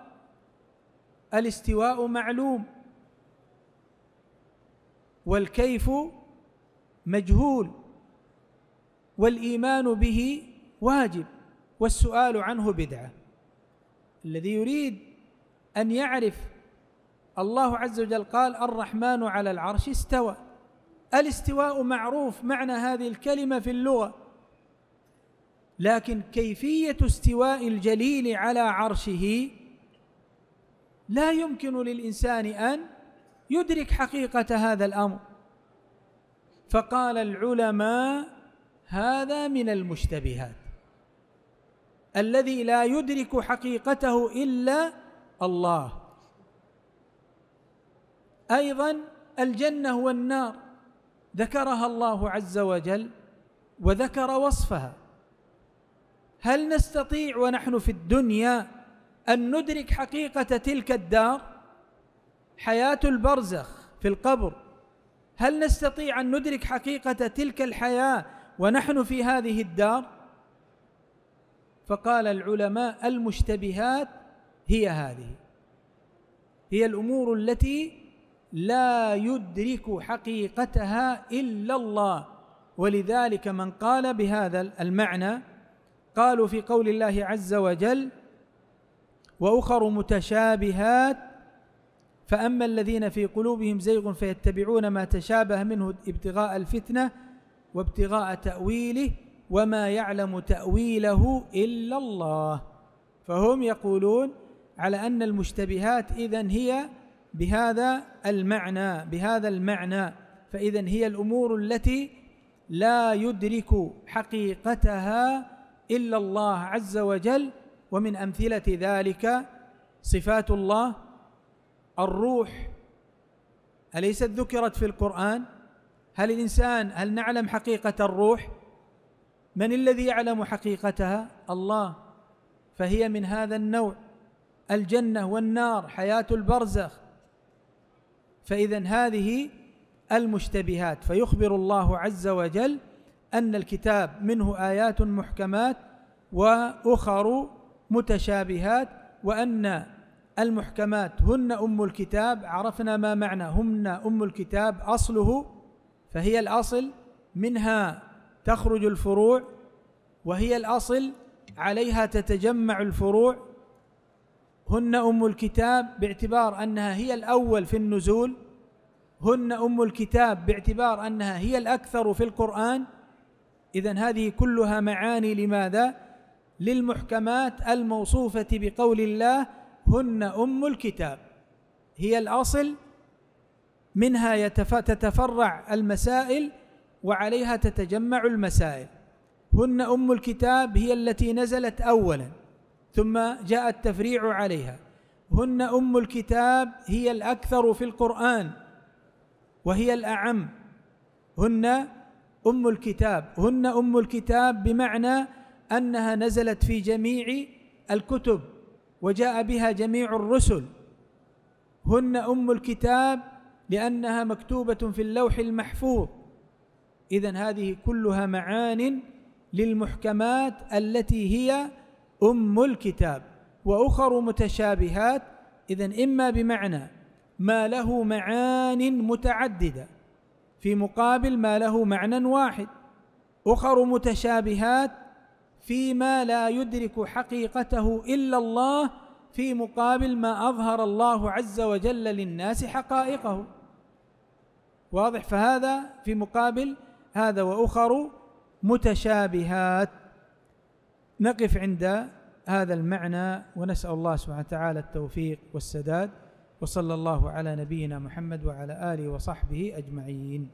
الاستواء معلوم والكيف مجهول والإيمان به واجب والسؤال عنه بدعة الذي يريد أن يعرف الله عز وجل قال الرحمن على العرش استوى الاستواء معروف معنى هذه الكلمة في اللغة لكن كيفية استواء الجليل على عرشه لا يمكن للإنسان أن يدرك حقيقة هذا الأمر فقال العلماء هذا من المشتبهات الذي لا يدرك حقيقته إلا الله أيضا الجنة والنار ذكرها الله عز وجل وذكر وصفها هل نستطيع ونحن في الدنيا أن ندرك حقيقة تلك الدار حياة البرزخ في القبر هل نستطيع أن ندرك حقيقة تلك الحياة ونحن في هذه الدار فقال العلماء المشتبهات هي هذه هي الأمور التي لا يدرك حقيقتها إلا الله ولذلك من قال بهذا المعنى قالوا في قول الله عز وجل وأخر متشابهات فأما الذين في قلوبهم زيغ فيتبعون ما تشابه منه ابتغاء الفتنة وابتغاء تأويله وما يعلم تأويله إلا الله فهم يقولون على أن المشتبهات إذا هي بهذا المعنى بهذا المعنى فإذا هي الأمور التي لا يدرك حقيقتها إلا الله عز وجل ومن أمثلة ذلك صفات الله الروح أليست ذكرت في القرآن؟ هل الانسان هل نعلم حقيقه الروح من الذي يعلم حقيقتها الله فهي من هذا النوع الجنه والنار حياه البرزخ فاذا هذه المشتبهات فيخبر الله عز وجل ان الكتاب منه ايات محكمات واخر متشابهات وان المحكمات هن ام الكتاب عرفنا ما معنى هن ام الكتاب اصله فهي الاصل منها تخرج الفروع وهي الاصل عليها تتجمع الفروع هن ام الكتاب باعتبار انها هي الاول في النزول هن ام الكتاب باعتبار انها هي الاكثر في القران اذا هذه كلها معاني لماذا للمحكمات الموصوفه بقول الله هن ام الكتاب هي الاصل منها تتفرع المسائل وعليها تتجمع المسائل هن أم الكتاب هي التي نزلت أولا ثم جاء التفريع عليها هن أم الكتاب هي الأكثر في القرآن وهي الأعم هن أم الكتاب هن أم الكتاب بمعنى أنها نزلت في جميع الكتب وجاء بها جميع الرسل هن أم الكتاب لأنها مكتوبة في اللوح المحفوظ إذا هذه كلها معان للمحكمات التي هي أم الكتاب وأخر متشابهات إذا إما بمعنى ما له معان متعددة في مقابل ما له معنى واحد أخر متشابهات فيما لا يدرك حقيقته إلا الله في مقابل ما أظهر الله عز وجل للناس حقائقه واضح فهذا في مقابل هذا واخر متشابهات نقف عند هذا المعنى ونسال الله سبحانه وتعالى التوفيق والسداد وصلى الله على نبينا محمد وعلى اله وصحبه اجمعين